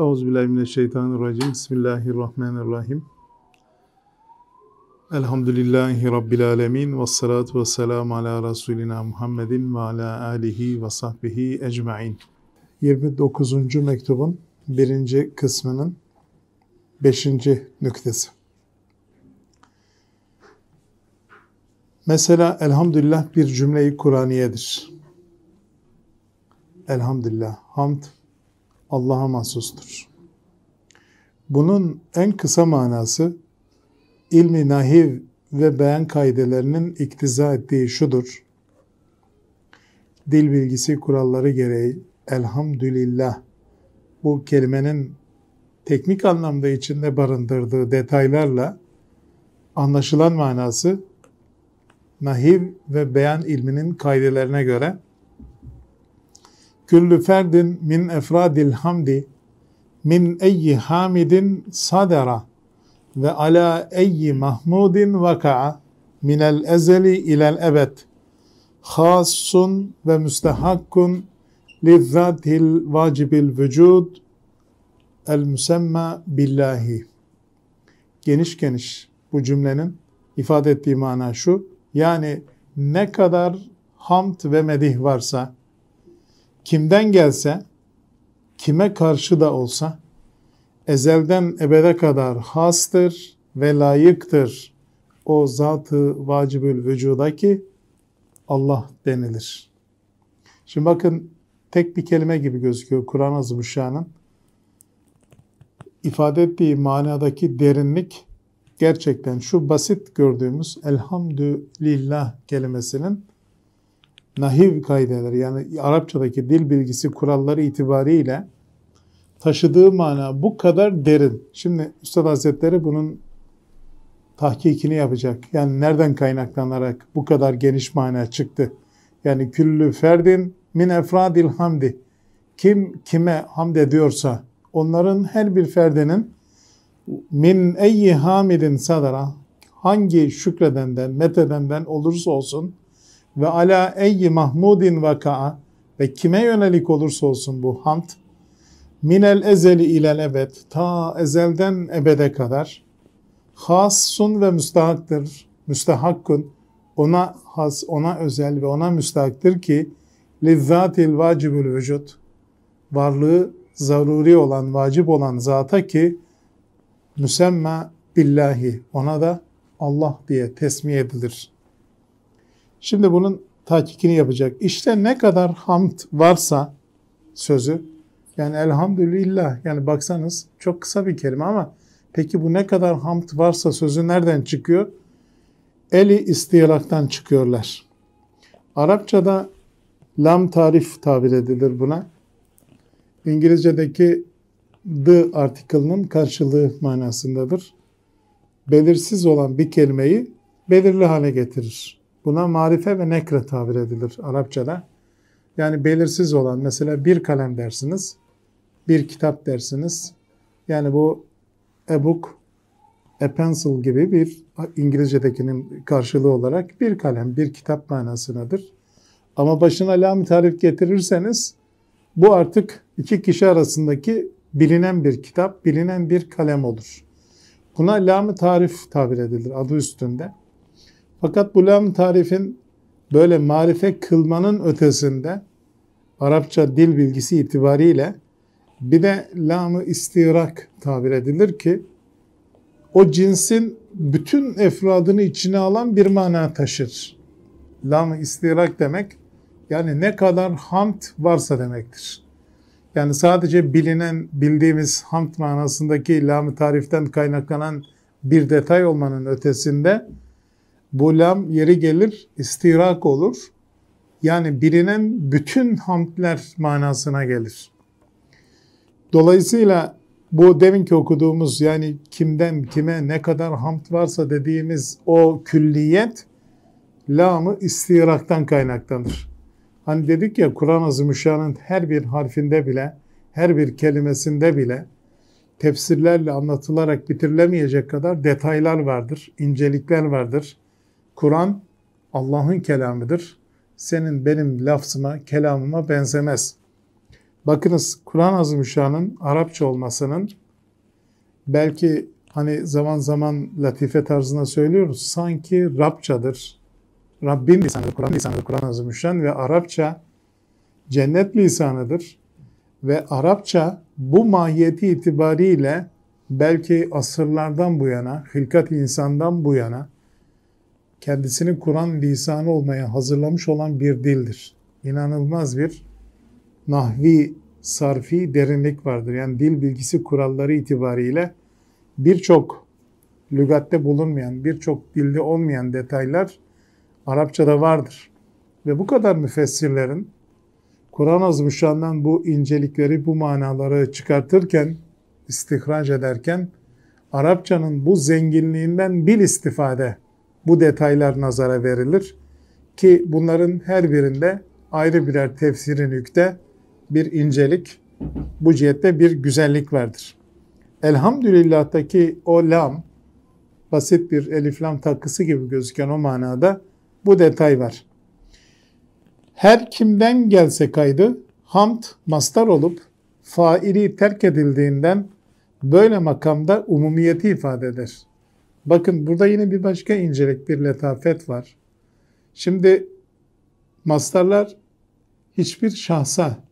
Euzubillahimineşşeytanirracim. Bismillahirrahmanirrahim. Elhamdülillahi Rabbil alemin. Ve salatu ve selamu ala Rasulina Muhammedin ve ala alihi ve sahbihi ecma'in. 29. mektubun 1. kısmının 5. nüktesi. Mesela elhamdülillah bir cümleyi Kur'aniyedir. Elhamdülillah, hamd, Allah'a mahsustur. Bunun en kısa manası ilmi nahiv ve beyan kaidelerinin iktiza ettiği şudur. Dil bilgisi kuralları gereği elhamdülillah bu kelimenin teknik anlamda içinde barındırdığı detaylarla anlaşılan manası nahiv ve beyan ilminin kaidelerine göre Küllü ferdin min efradil hamdi min eyyi hamidin sadera ve ala eyyi mahmudin vaka'a minel ezeli ilel ebed hassun ve müstehakkun lizzatil vacibil vücud el müsemma billahi geniş geniş bu cümlenin ifade ettiği mana şu yani ne kadar hamd ve medih varsa kimden gelse, kime karşı da olsa, ezelden ebede kadar hastır ve layıktır o zatı vacibül vücuda ki Allah denilir. Şimdi bakın tek bir kelime gibi gözüküyor Kur'an-ı Zümüşşan'ın. ifade ettiği manadaki derinlik gerçekten şu basit gördüğümüz elhamdülillah kelimesinin nahiv kaideleri yani Arapçadaki dil bilgisi kuralları itibariyle taşıdığı mana bu kadar derin. Şimdi Üstad Hazretleri bunun tahkikini yapacak. Yani nereden kaynaklanarak bu kadar geniş mana çıktı? Yani küllü ferdin min efradil hamdi. Kim kime hamd ediyorsa onların her bir ferdinin min eyyi hamidin sadara hangi şükredenden, metedenden olursa olsun ve ala eyyi mahmudin vaka'a ve kime yönelik olursa olsun bu hamd minel ezeli ilel ebed ta ezelden ebede kadar hassun ve müstahaktır müstahakkun ona has ona özel ve ona müstahaktır ki lizzatil vacibül vücut varlığı zaruri olan vacip olan zata ki müsemma billahi ona da Allah diye tesmih edilir. Şimdi bunun tahkikini yapacak. İşte ne kadar hamd varsa sözü yani elhamdülillah yani baksanız çok kısa bir kelime ama peki bu ne kadar hamd varsa sözü nereden çıkıyor? Eli istiyalaktan çıkıyorlar. Arapçada lam tarif tabir edilir buna. İngilizce'deki the artikelinin karşılığı manasındadır. Belirsiz olan bir kelimeyi belirli hale getirir. Buna marife ve nekre tabir edilir Arapçada. Yani belirsiz olan mesela bir kalem dersiniz, bir kitap dersiniz. Yani bu e-book, e-pencil gibi bir İngilizce'dekinin karşılığı olarak bir kalem, bir kitap manasındadır. Ama başına lam tarif getirirseniz bu artık iki kişi arasındaki bilinen bir kitap, bilinen bir kalem olur. Buna lam tarif tabir edilir adı üstünde. Fakat bu lam tarifin böyle marife kılmanın ötesinde Arapça dil bilgisi itibariyle bir de lamı istirak tabir edilir ki o cinsin bütün efradını içine alan bir mana taşır. lam istirak demek yani ne kadar hamd varsa demektir. Yani sadece bilinen, bildiğimiz hamd manasındaki lam tariften kaynaklanan bir detay olmanın ötesinde bu lam yeri gelir istirak olur. Yani bilinen bütün hamdler manasına gelir. Dolayısıyla bu deminki okuduğumuz yani kimden kime ne kadar hamd varsa dediğimiz o külliyet lamı istiraktan kaynaklanır. Hani dedik ya Kur'an-ı Zümüşşan'ın her bir harfinde bile, her bir kelimesinde bile tefsirlerle anlatılarak bitirilemeyecek kadar detaylar vardır, incelikler vardır. Kur'an Allah'ın kelamıdır. Senin benim lafzıma, kelamıma benzemez. Bakınız Kur'an Azimüşşan'ın Arapça olmasının belki hani zaman zaman latife tarzına söylüyoruz sanki Rabçadır. Rabbin lisanıdır, Kur'an lisanıdır, Kur'an Azimüşşan ve Arapça cennet lisanıdır. Ve Arapça bu mahiyeti itibariyle belki asırlardan bu yana, hilkat insandan bu yana kendisinin Kur'an lisanı olmaya hazırlamış olan bir dildir. İnanılmaz bir nahvi, sarfi derinlik vardır. Yani dil bilgisi kuralları itibariyle birçok lügatte bulunmayan, birçok dilde olmayan detaylar Arapçada vardır. Ve bu kadar müfessirlerin Kur'an azmışlarından bu incelikleri, bu manaları çıkartırken, istihraç ederken Arapçanın bu zenginliğinden bir istifade bu detaylar nazara verilir ki bunların her birinde ayrı birer tefsirin yükte bir incelik, bu cihette bir güzellik vardır. Elhamdülillah'taki o lam, basit bir elif lam takısı gibi gözüken o manada bu detay var. Her kimden gelse kaydı, hamd mastar olup faili terk edildiğinden böyle makamda umumiyeti ifade eder. Bakın burada yine bir başka incelik, bir letafet var. Şimdi mastarlar hiçbir şahsa,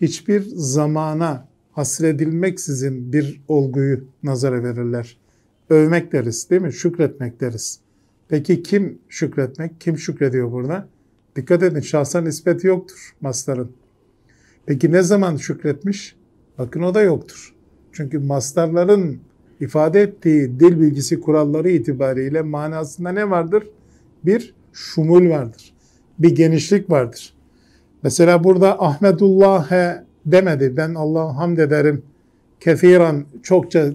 hiçbir zamana hasredilmeksizin bir olguyu nazara verirler. Övmek deriz değil mi? Şükretmek deriz. Peki kim şükretmek? Kim şükrediyor burada? Dikkat edin şahsa nispeti yoktur mastarın. Peki ne zaman şükretmiş? Bakın o da yoktur. Çünkü mastarların ifade ettiği dil bilgisi kuralları itibariyle manasında ne vardır? Bir şumul vardır. Bir genişlik vardır. Mesela burada Ahmedullah'e demedi. Ben Allah'a hamd ederim. Kefiran çokça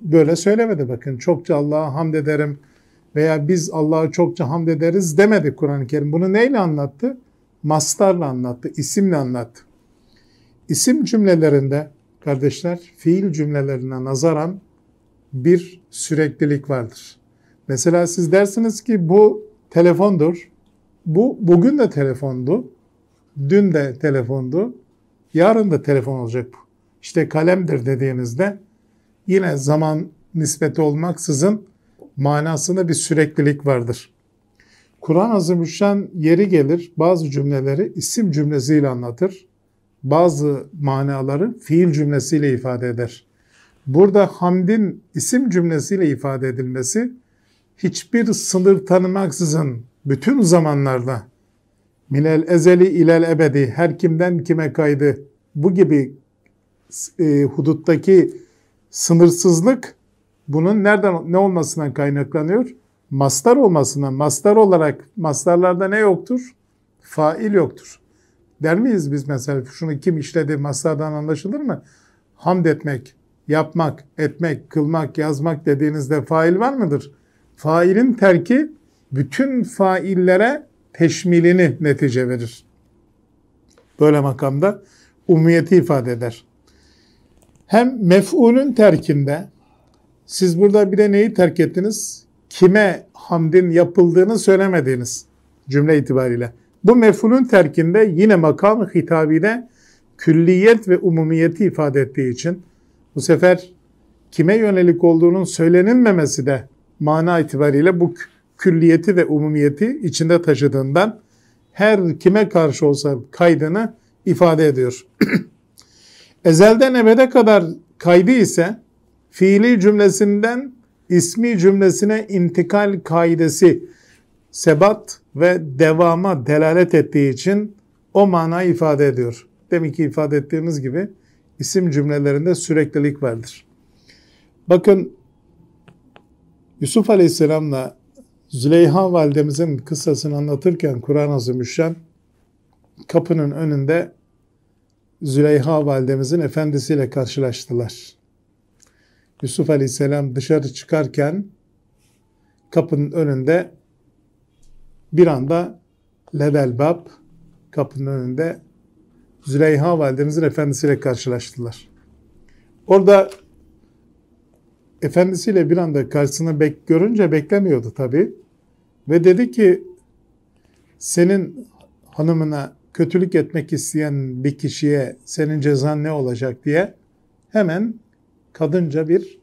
böyle söylemedi bakın. Çokça Allah'a hamd ederim veya biz Allah'a çokça hamd ederiz demedi Kur'an-ı Kerim. Bunu neyle anlattı? Mastarla anlattı, isimle anlattı. İsim cümlelerinde kardeşler fiil cümlelerine nazaran bir süreklilik vardır. Mesela siz dersiniz ki bu telefondur. Bu bugün de telefondu. Dün de telefondu. Yarın da telefon olacak bu. İşte kalemdir dediğinizde yine zaman nispeti olmaksızın manasında bir süreklilik vardır. Kur'an Azimüşşan yeri gelir bazı cümleleri isim cümlesiyle anlatır. Bazı manaları fiil cümlesiyle ifade eder. Burada hamdin isim cümlesiyle ifade edilmesi hiçbir sınır tanımaksızın bütün zamanlarda minel ezeli ilel ebedi her kimden kime kaydı bu gibi e, huduttaki sınırsızlık bunun nereden ne olmasından kaynaklanıyor? Mastar olmasından. Mastar olarak mastarlarda ne yoktur? Fail yoktur. Der miyiz biz mesela şunu kim işledi mastardan anlaşılır mı? Hamd etmek, yapmak, etmek, kılmak, yazmak dediğinizde fail var mıdır? Failin terki bütün faillere teşmilini netice verir. Böyle makamda umumiyeti ifade eder. Hem mef'ulün terkinde siz burada bir de neyi terk ettiniz? Kime hamdin yapıldığını söylemediniz cümle itibariyle. Bu mef'ulün terkinde yine makam hitabine külliyet ve umumiyeti ifade ettiği için bu sefer kime yönelik olduğunun söylenilmemesi de mana itibariyle bu külliyeti ve umumiyeti içinde taşıdığından her kime karşı olsa kaydını ifade ediyor. Ezelden ebede kadar kaydı ise fiili cümlesinden ismi cümlesine intikal kaidesi sebat ve devama delalet ettiği için o mana ifade ediyor. Demek ki ifade ettiğimiz gibi isim cümlelerinde süreklilik vardır. Bakın Yusuf Aleyhisselam'la Züleyha validemizin kıssasını anlatırken Kur'an-ı kapının önünde Züleyha validemizin efendisiyle karşılaştılar. Yusuf Aleyhisselam dışarı çıkarken kapının önünde bir anda Ledelbab kapının önünde Züleyha validemizin efendisiyle karşılaştılar. Orada efendisiyle bir anda karşısına bek görünce beklemiyordu tabii Ve dedi ki senin hanımına kötülük etmek isteyen bir kişiye senin cezan ne olacak diye hemen kadınca bir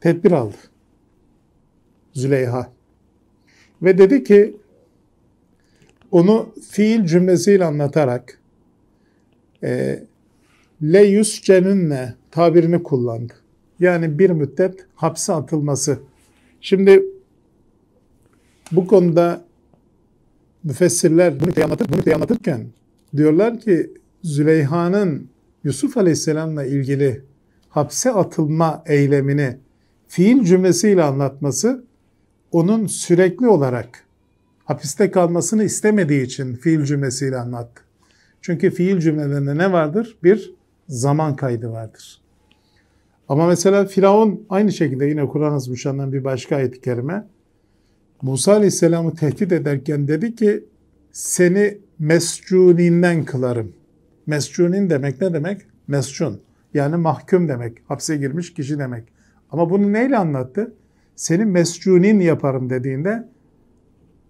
tedbir aldı. Züleyha. Ve dedi ki onu fiil cümlesiyle anlatarak e, le yuscenünne tabirini kullandı. Yani bir müddet hapse atılması. Şimdi bu konuda müfessirler bunu anlatır, bunu anlatırken diyorlar ki Züleyha'nın Yusuf Aleyhisselam'la ilgili hapse atılma eylemini fiil cümlesiyle anlatması onun sürekli olarak hapiste kalmasını istemediği için fiil cümlesiyle anlattı. Çünkü fiil cümlelerinde ne vardır? Bir zaman kaydı vardır. Ama mesela Firavun aynı şekilde yine Kur'an-ı Zülşan'dan bir başka ayet-i kerime Musa Aleyhisselam'ı tehdit ederken dedi ki seni mescuninden kılarım. Mescunin demek ne demek? Mescun. Yani mahkum demek. Hapse girmiş kişi demek. Ama bunu neyle anlattı? Seni mescunin yaparım dediğinde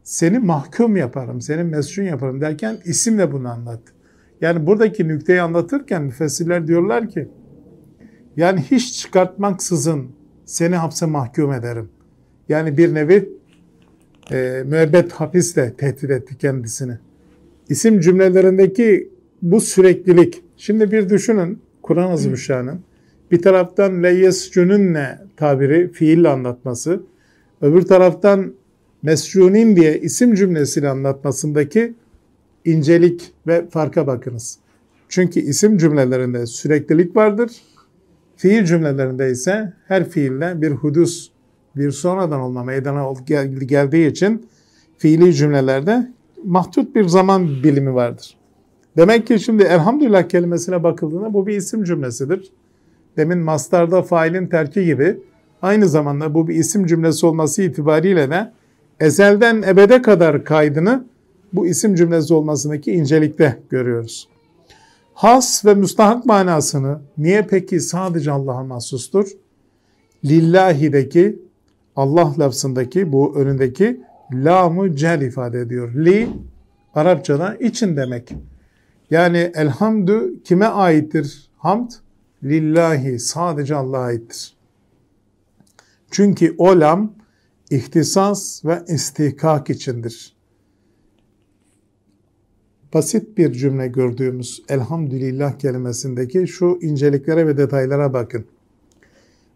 seni mahkum yaparım, seni mescun yaparım derken isimle bunu anlattı. Yani buradaki nükteyi anlatırken müfessirler diyorlar ki yani hiç çıkartmaksızın seni hapse mahkum ederim. Yani bir nevi e, müebbet hapisle tehdit etti kendisini. İsim cümlelerindeki bu süreklilik. Şimdi bir düşünün Kur'an azimüşşanın. Bir taraftan leyyescününne tabiri fiille anlatması. Öbür taraftan mescunin diye isim cümlesiyle anlatmasındaki incelik ve farka bakınız. Çünkü isim cümlelerinde süreklilik vardır. Fiil cümlelerinde ise her fiille bir hudus, bir sonradan olma meydana geldiği için fiili cümlelerde mahdut bir zaman bilimi vardır. Demek ki şimdi elhamdülillah kelimesine bakıldığında bu bir isim cümlesidir. Demin mastarda failin terki gibi aynı zamanda bu bir isim cümlesi olması itibariyle de ezelden ebede kadar kaydını bu isim cümlesi olmasındaki incelikte görüyoruz. Has ve müstahak manasını niye peki sadece Allah'a mahsustur? Lillahi'deki Allah lafzındaki bu önündeki lamu cel ifade ediyor. Li Arapçada için demek. Yani elhamdü kime aittir? Hamd lillahi sadece Allah'a aittir. Çünkü o lam ihtisas ve istihkak içindir basit bir cümle gördüğümüz elhamdülillah kelimesindeki şu inceliklere ve detaylara bakın.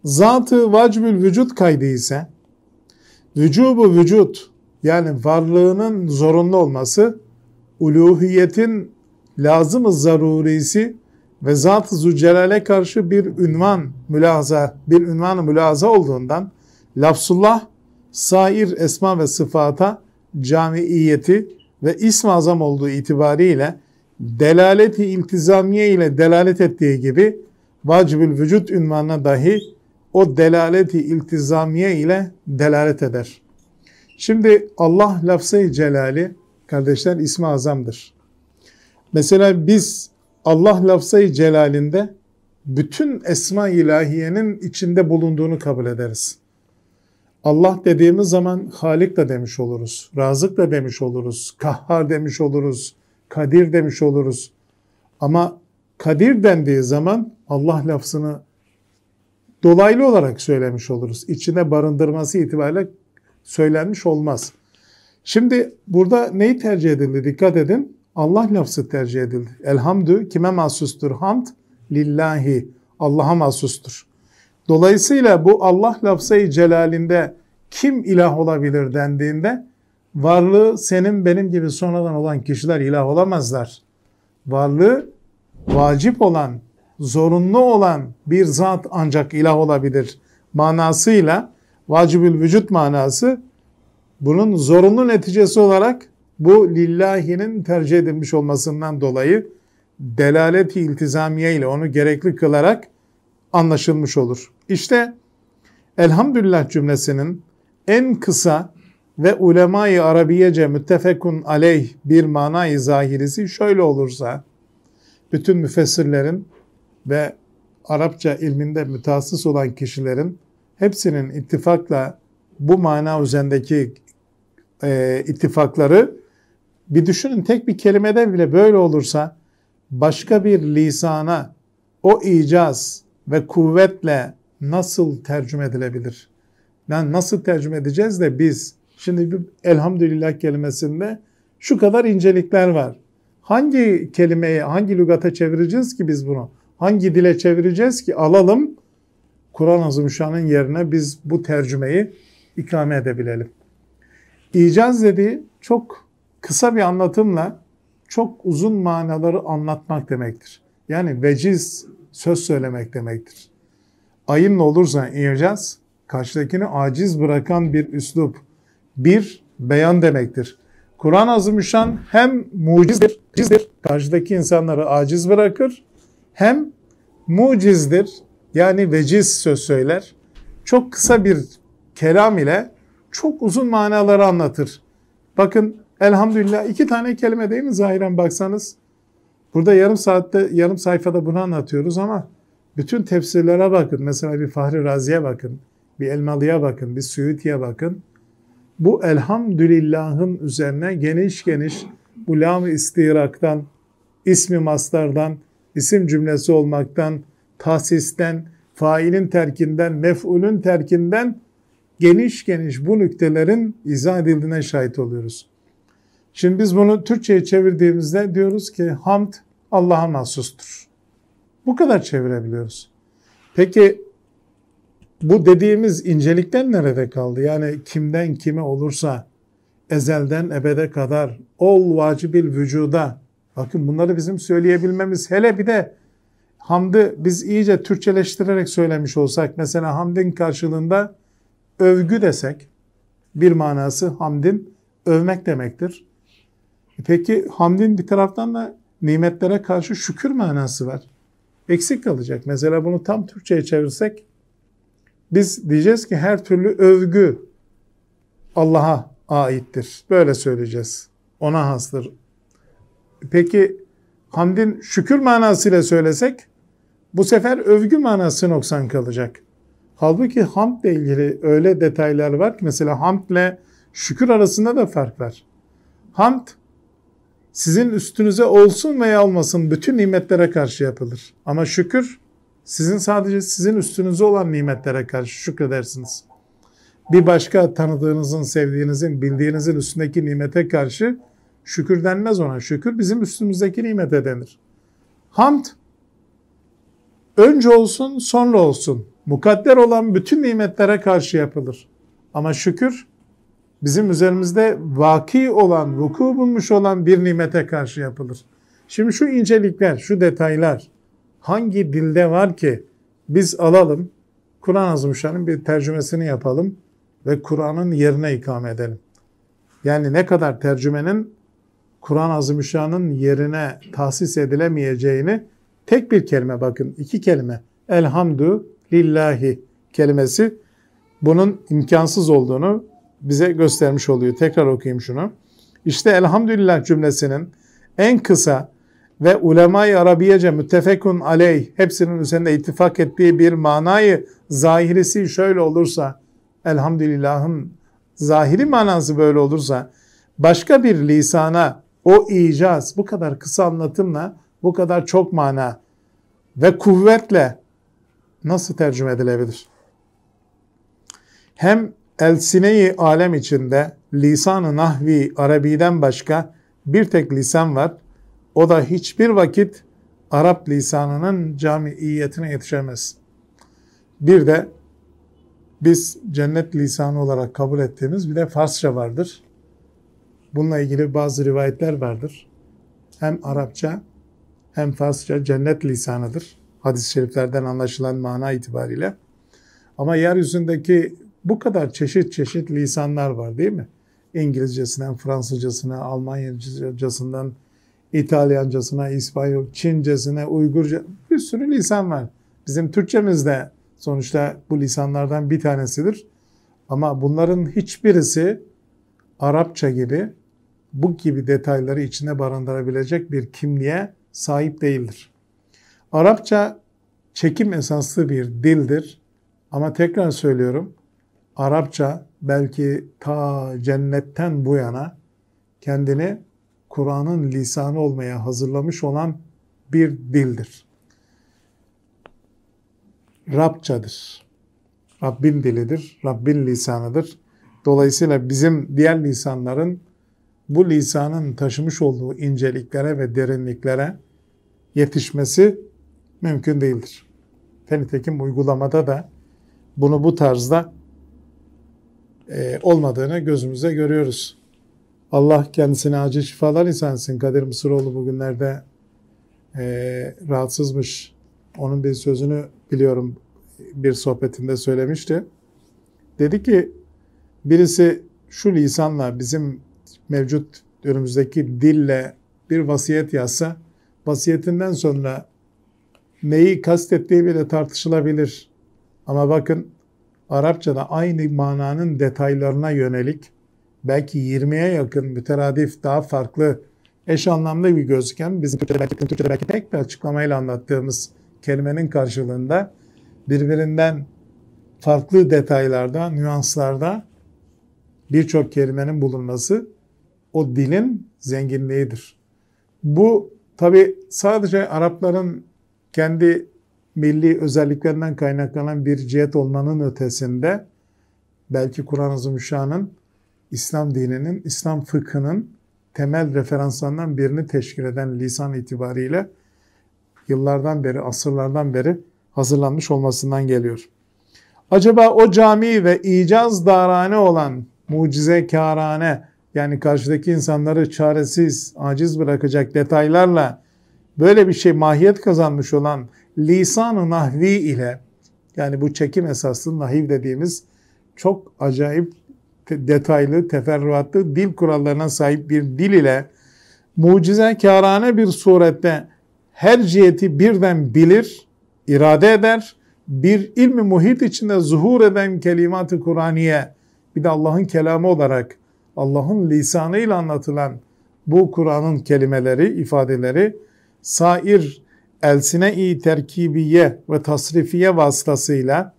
Zatı vacbül vücut kaydı ise vücubu vücut yani varlığının zorunlu olması uluhiyetin lazım-ı zarurisi ve Zat-ı Zülcelal'e karşı bir ünvan mülahaza, bir ünvan mülahaza olduğundan lafzullah sair esma ve sıfata camiiyeti ve ism azam olduğu itibariyle delaleti iltizamiye ile delalet ettiği gibi vacibül vücut ünvanına dahi o delaleti iltizamiye ile delalet eder. Şimdi Allah lafzı celali kardeşler ismi azamdır. Mesela biz Allah lafzı celalinde bütün esma ilahiyenin içinde bulunduğunu kabul ederiz. Allah dediğimiz zaman Halik da demiş oluruz, Razık da demiş oluruz, Kahhar demiş oluruz, Kadir demiş oluruz. Ama Kadir dendiği zaman Allah lafzını dolaylı olarak söylemiş oluruz. İçine barındırması itibariyle söylenmiş olmaz. Şimdi burada neyi tercih edildi? Dikkat edin. Allah lafzı tercih edildi. Elhamdü kime mahsustur? Hamd lillahi. Allah'a mahsustur. Dolayısıyla bu Allah lafzayı celalinde kim ilah olabilir dendiğinde varlığı senin benim gibi sonradan olan kişiler ilah olamazlar. Varlığı vacip olan, zorunlu olan bir zat ancak ilah olabilir manasıyla vacibül vücut manası bunun zorunlu neticesi olarak bu lillahinin tercih edilmiş olmasından dolayı delaleti iltizamiye ile onu gerekli kılarak anlaşılmış olur. İşte elhamdülillah cümlesinin en kısa ve ulema arabiyece müttefekun aleyh bir mana zahirisi şöyle olursa, bütün müfessirlerin ve Arapça ilminde mütehassıs olan kişilerin hepsinin ittifakla bu mana üzerindeki e, ittifakları bir düşünün tek bir kelimede bile böyle olursa başka bir lisana o icaz ve kuvvetle nasıl tercüme edilebilir? Yani nasıl tercüme edeceğiz de biz şimdi bir elhamdülillah kelimesinde şu kadar incelikler var. Hangi kelimeyi, hangi lügata çevireceğiz ki biz bunu? Hangi dile çevireceğiz ki alalım Kur'an-ı Azimüşşan'ın yerine biz bu tercümeyi ikame edebilelim. İcaz dediği çok kısa bir anlatımla çok uzun manaları anlatmak demektir. Yani veciz söz söylemek demektir. Ayınla olursa icaz karşıdakini aciz bırakan bir üslup, bir beyan demektir. Kur'an-ı Azimüşşan hem mucizdir, cizdir, karşıdaki insanları aciz bırakır, hem mucizdir, yani veciz söz söyler. Çok kısa bir kelam ile çok uzun manaları anlatır. Bakın elhamdülillah iki tane kelime değil mi zahiren baksanız? Burada yarım saatte, yarım sayfada bunu anlatıyoruz ama bütün tefsirlere bakın. Mesela bir Fahri Razi'ye bakın bir Elmalı'ya bakın, bir Suyuti'ye bakın. Bu elhamdülillahın üzerine geniş geniş ulam istiraktan, ismi maslardan, isim cümlesi olmaktan, tahsisten, failin terkinden, mef'ulün terkinden geniş geniş bu nüktelerin izah edildiğine şahit oluyoruz. Şimdi biz bunu Türkçe'ye çevirdiğimizde diyoruz ki hamd Allah'a mahsustur. Bu kadar çevirebiliyoruz. Peki bu dediğimiz incelikten nerede kaldı? Yani kimden kime olursa ezelden ebede kadar ol vacibil vücuda. Bakın bunları bizim söyleyebilmemiz hele bir de hamdı biz iyice Türkçeleştirerek söylemiş olsak mesela hamdin karşılığında övgü desek bir manası hamdin övmek demektir. Peki hamdin bir taraftan da nimetlere karşı şükür manası var. Eksik kalacak. Mesela bunu tam Türkçe'ye çevirsek biz diyeceğiz ki her türlü övgü Allah'a aittir. Böyle söyleyeceğiz. Ona hastır. Peki hamdin şükür manasıyla söylesek bu sefer övgü manası noksan kalacak. Halbuki hamdle ilgili öyle detaylar var ki mesela hamdle şükür arasında da fark var. Hamd sizin üstünüze olsun veya olmasın bütün nimetlere karşı yapılır. Ama şükür sizin sadece sizin üstünüze olan nimetlere karşı şükredersiniz. Bir başka tanıdığınızın, sevdiğinizin, bildiğinizin üstündeki nimete karşı şükür denmez ona. Şükür bizim üstümüzdeki nimete denir. Hamd önce olsun sonra olsun. Mukadder olan bütün nimetlere karşı yapılır. Ama şükür bizim üzerimizde vaki olan, vuku bulmuş olan bir nimete karşı yapılır. Şimdi şu incelikler, şu detaylar hangi dilde var ki biz alalım, Kur'an-ı bir tercümesini yapalım ve Kur'an'ın yerine ikame edelim. Yani ne kadar tercümenin Kur'an-ı yerine tahsis edilemeyeceğini tek bir kelime bakın, iki kelime. Elhamdü lillahi kelimesi bunun imkansız olduğunu bize göstermiş oluyor. Tekrar okuyayım şunu. İşte elhamdülillah cümlesinin en kısa ve ulema arabiyece müttefekun aleyh hepsinin üzerinde ittifak ettiği bir manayı zahirisi şöyle olursa elhamdülillahın zahiri manası böyle olursa başka bir lisana o icaz bu kadar kısa anlatımla bu kadar çok mana ve kuvvetle nasıl tercüme edilebilir? Hem elsineyi alem içinde lisanı nahvi Arabi'den başka bir tek lisan var o da hiçbir vakit Arap lisanının camiiyetine yetişemez. Bir de biz cennet lisanı olarak kabul ettiğimiz bir de Farsça vardır. Bununla ilgili bazı rivayetler vardır. Hem Arapça hem Farsça cennet lisanıdır. Hadis-i şeriflerden anlaşılan mana itibariyle. Ama yeryüzündeki bu kadar çeşit çeşit lisanlar var değil mi? İngilizcesinden, Fransızcasına, Almancasından, İtalyancasına, İspanyol, Çincesine, Uygurca bir sürü lisan var. Bizim Türkçemiz de sonuçta bu lisanlardan bir tanesidir. Ama bunların hiçbirisi Arapça gibi bu gibi detayları içine barındırabilecek bir kimliğe sahip değildir. Arapça çekim esaslı bir dildir. Ama tekrar söylüyorum Arapça belki ta cennetten bu yana kendini Kur'an'ın lisanı olmaya hazırlamış olan bir dildir. Rabçadır. Rabbin dilidir, Rabbin lisanıdır. Dolayısıyla bizim diğer lisanların bu lisanın taşımış olduğu inceliklere ve derinliklere yetişmesi mümkün değildir. Nitekim uygulamada da bunu bu tarzda e, olmadığını gözümüzde görüyoruz. Allah kendisine acil şifalar insansın. Kadir Mısıroğlu bugünlerde e, rahatsızmış. Onun bir sözünü biliyorum bir sohbetinde söylemişti. Dedi ki birisi şu lisanla bizim mevcut önümüzdeki dille bir vasiyet yazsa vasiyetinden sonra neyi kastettiği bile tartışılabilir. Ama bakın Arapçada aynı mananın detaylarına yönelik belki 20'ye yakın müteradif daha farklı eş anlamlı bir gözüken bizim Türkçe'de belki, Türkçe'de belki tek bir açıklamayla anlattığımız kelimenin karşılığında birbirinden farklı detaylarda, nüanslarda birçok kelimenin bulunması o dilin zenginliğidir. Bu tabi sadece Arapların kendi milli özelliklerinden kaynaklanan bir cihet olmanın ötesinde belki Kur'an-ı Zümüşşan'ın İslam dininin, İslam fıkhının temel referanslarından birini teşkil eden lisan itibariyle yıllardan beri, asırlardan beri hazırlanmış olmasından geliyor. Acaba o cami ve icaz darane olan mucize karane, yani karşıdaki insanları çaresiz, aciz bırakacak detaylarla böyle bir şey mahiyet kazanmış olan lisan-ı nahvi ile yani bu çekim esaslı nahiv dediğimiz çok acayip detaylı, teferruatlı dil kurallarına sahip bir dil ile mucize karane bir surette her ciheti birden bilir, irade eder, bir ilmi muhit içinde zuhur eden kelimat-ı Kur'aniye, bir de Allah'ın kelamı olarak Allah'ın lisanıyla anlatılan bu Kur'an'ın kelimeleri, ifadeleri sair elsine-i terkibiye ve tasrifiye vasıtasıyla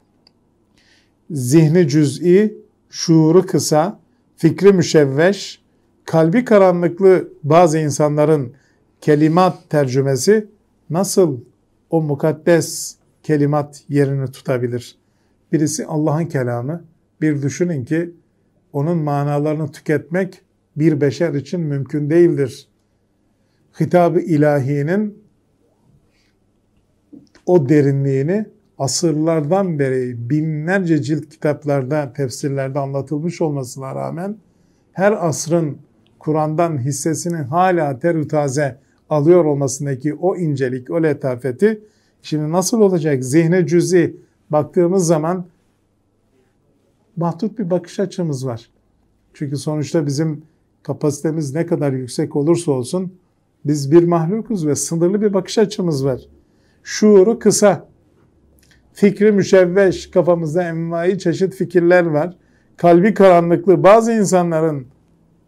zihni cüz'i şuuru kısa, fikri müşevveş, kalbi karanlıklı bazı insanların kelimat tercümesi nasıl o mukaddes kelimat yerini tutabilir? Birisi Allah'ın kelamı. Bir düşünün ki onun manalarını tüketmek bir beşer için mümkün değildir. Hitab-ı ilahinin o derinliğini asırlardan beri binlerce cilt kitaplarda, tefsirlerde anlatılmış olmasına rağmen her asrın Kur'an'dan hissesini hala terü taze alıyor olmasındaki o incelik, o letafeti şimdi nasıl olacak? Zihne cüzi baktığımız zaman mahdut bir bakış açımız var. Çünkü sonuçta bizim kapasitemiz ne kadar yüksek olursa olsun biz bir mahlukuz ve sınırlı bir bakış açımız var. Şuuru kısa fikri müşevveş kafamızda envai çeşit fikirler var. Kalbi karanlıklı bazı insanların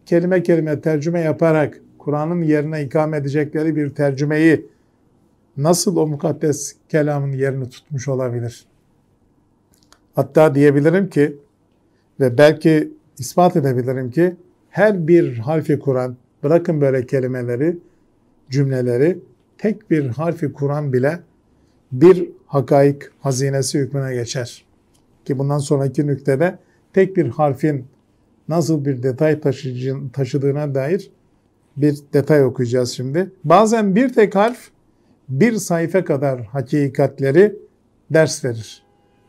kelime kelime tercüme yaparak Kur'an'ın yerine ikame edecekleri bir tercümeyi nasıl o mukaddes kelamın yerini tutmuş olabilir? Hatta diyebilirim ki ve belki ispat edebilirim ki her bir harfi Kur'an, bırakın böyle kelimeleri, cümleleri, tek bir harfi Kur'an bile bir hakaik hazinesi hükmüne geçer. Ki bundan sonraki nüktede tek bir harfin nasıl bir detay taşıdığına dair bir detay okuyacağız şimdi. Bazen bir tek harf bir sayfa kadar hakikatleri ders verir.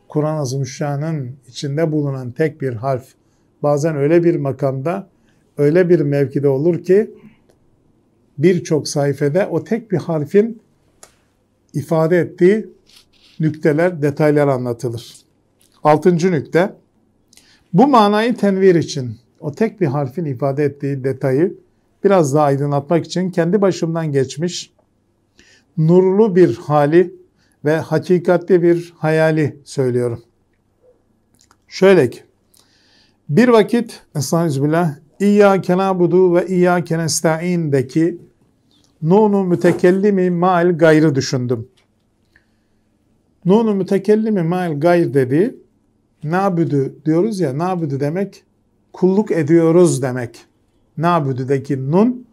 Kur'an ı azimüşşanın içinde bulunan tek bir harf bazen öyle bir makamda, öyle bir mevkide olur ki birçok sayfede o tek bir harfin ifade ettiği nükteler, detaylar anlatılır. Altıncı nükte, bu manayı tenvir için, o tek bir harfin ifade ettiği detayı biraz daha aydınlatmak için kendi başımdan geçmiş, nurlu bir hali ve hakikatli bir hayali söylüyorum. Şöyle ki, bir vakit, Estağfirullah, İyyâke nâbudu ve İyyâke nesta'in'deki nunu mütekellimi mal gayrı düşündüm. Nunu mütekellimi mail gayr dedi, nabüdü diyoruz ya nabüdü demek kulluk ediyoruz demek. Nabüdüdeki nun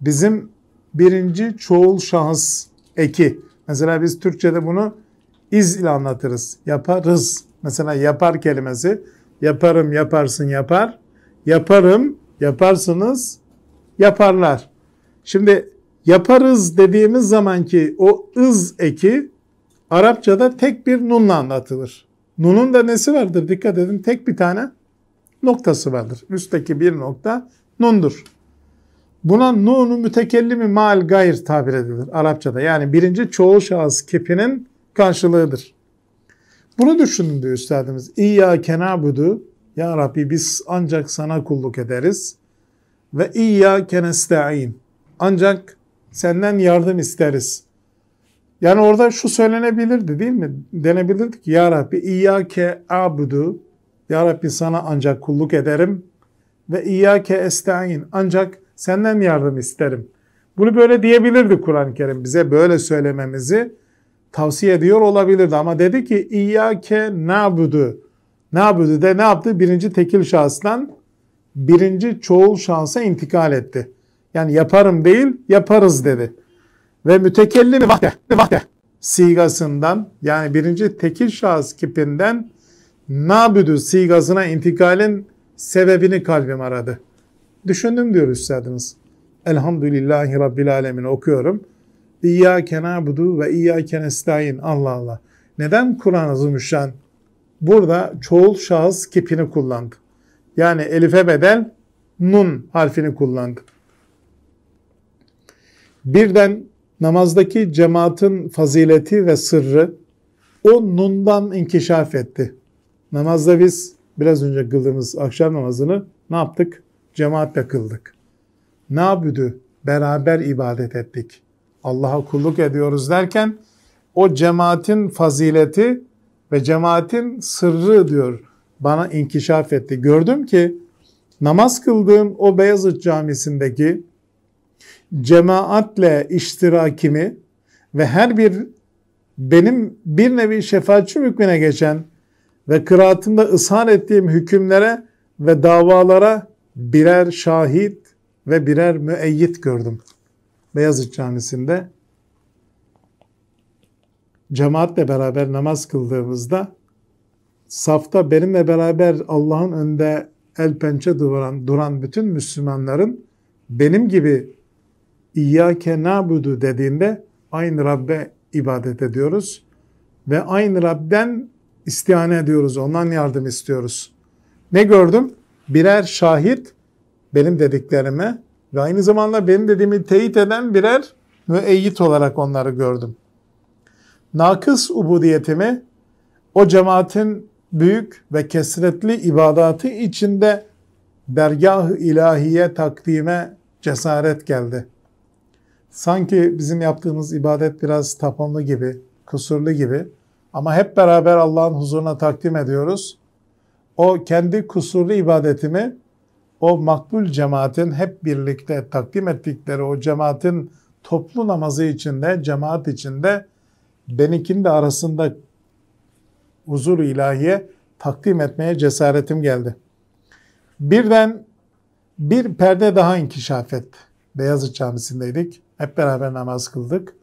bizim birinci çoğul şahıs eki. Mesela biz Türkçe'de bunu iz ile anlatırız. Yaparız. Mesela yapar kelimesi yaparım, yaparsın, yapar. Yaparım, yaparsınız, yaparlar. Şimdi yaparız dediğimiz zamanki o ız eki Arapçada tek bir nunla anlatılır. Nunun da nesi vardır? Dikkat edin tek bir tane noktası vardır. Üstteki bir nokta nundur. Buna nunu mütekellimi mal gayr tabir edilir Arapçada. Yani birinci çoğul şahıs kipinin karşılığıdır. Bunu düşünün diyor üstadımız. İyya kenabudu Ya Rabbi biz ancak sana kulluk ederiz. Ve iyya kenesta'in Ancak senden yardım isteriz. Yani orada şu söylenebilirdi değil mi? Denebilirdi ki Ya Rabbi İyyâke abudu Ya Rabbi sana ancak kulluk ederim ve İyyâke estaîn ancak senden yardım isterim. Bunu böyle diyebilirdi Kur'an-ı Kerim bize böyle söylememizi tavsiye ediyor olabilirdi ama dedi ki İyyâke nabudu Nabudu de ne yaptı? Birinci tekil şahıstan birinci çoğul şahsa intikal etti. Yani yaparım değil yaparız dedi ve mütekellimi vahde, vahde sigasından yani birinci tekil şahıs kipinden nabüdü sigasına intikalin sebebini kalbim aradı. Düşündüm diyor üstadımız. Elhamdülillahi Rabbil Alemin okuyorum. İyyâke nâbudu ve iyyâke nestaîn. Allah Allah. Neden Kur'an-ı burada çoğul şahıs kipini kullandı? Yani elife bedel nun harfini kullandı. Birden namazdaki cemaatin fazileti ve sırrı o nundan inkişaf etti. Namazda biz biraz önce kıldığımız akşam namazını ne yaptık? Cemaatle kıldık. Ne yapıdı? Beraber ibadet ettik. Allah'a kulluk ediyoruz derken o cemaatin fazileti ve cemaatin sırrı diyor bana inkişaf etti. Gördüm ki namaz kıldığım o Beyazıt Camisi'ndeki cemaatle iştirakimi ve her bir benim bir nevi şefaatçi hükmüne geçen ve kıraatımda ısrar ettiğim hükümlere ve davalara birer şahit ve birer müeyyit gördüm. Beyazıt Camisi'nde cemaatle beraber namaz kıldığımızda safta benimle beraber Allah'ın önünde el pençe duran, duran bütün Müslümanların benim gibi İyyâke nâbudu dediğinde aynı Rabbe ibadet ediyoruz ve aynı Rab'den istihane ediyoruz, ondan yardım istiyoruz. Ne gördüm? Birer şahit benim dediklerime ve aynı zamanda benim dediğimi teyit eden birer müeyyit olarak onları gördüm. Nakıs ubudiyetimi o cemaatin büyük ve kesretli ibadatı içinde dergah-ı ilahiye takdime cesaret geldi. Sanki bizim yaptığımız ibadet biraz tapınlı gibi, kusurlu gibi ama hep beraber Allah'ın huzuruna takdim ediyoruz. O kendi kusurlu ibadetimi o makbul cemaatin hep birlikte takdim ettikleri o cemaatin toplu namazı içinde, cemaat içinde benimkinin de arasında huzur ilahiye takdim etmeye cesaretim geldi. Birden bir perde daha inkişaf etti. Beyazıt Camisi'ndeydik. Hep beraber namaz kıldık.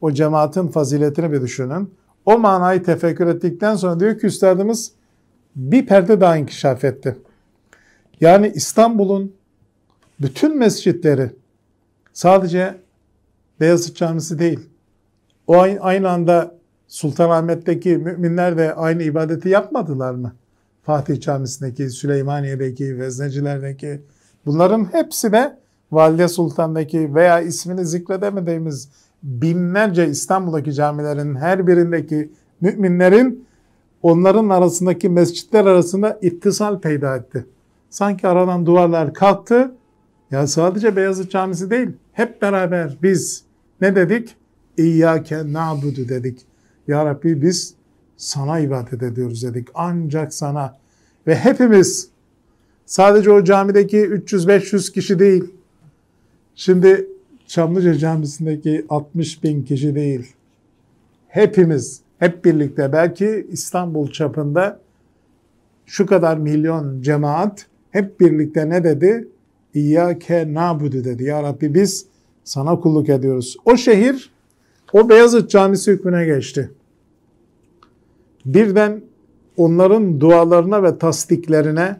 O cemaatin faziletini bir düşünün. O manayı tefekkür ettikten sonra diyor ki üstadımız bir perde daha inkişaf etti. Yani İstanbul'un bütün mescitleri sadece Beyazıt Camisi değil. O aynı anda Sultanahmet'teki müminler de aynı ibadeti yapmadılar mı? Fatih Camisi'ndeki, Süleymaniye'deki, Vezneciler'deki bunların hepsi de. Valide Sultan'daki veya ismini zikredemediğimiz binlerce İstanbul'daki camilerin her birindeki müminlerin onların arasındaki mescitler arasında ittisal peyda etti. Sanki aradan duvarlar kalktı. Ya sadece Beyazıt Camisi değil, hep beraber biz ne dedik? İyyâke na'budu dedik. Ya Rabbi biz sana ibadet ediyoruz dedik. Ancak sana. Ve hepimiz sadece o camideki 300-500 kişi değil, Şimdi Çamlıca Camisi'ndeki 60 bin kişi değil, hepimiz, hep birlikte belki İstanbul çapında şu kadar milyon cemaat hep birlikte ne dedi? İyyâke nâbudu dedi. Ya Rabbi biz sana kulluk ediyoruz. O şehir, o Beyazıt Camisi hükmüne geçti. Birden onların dualarına ve tasdiklerine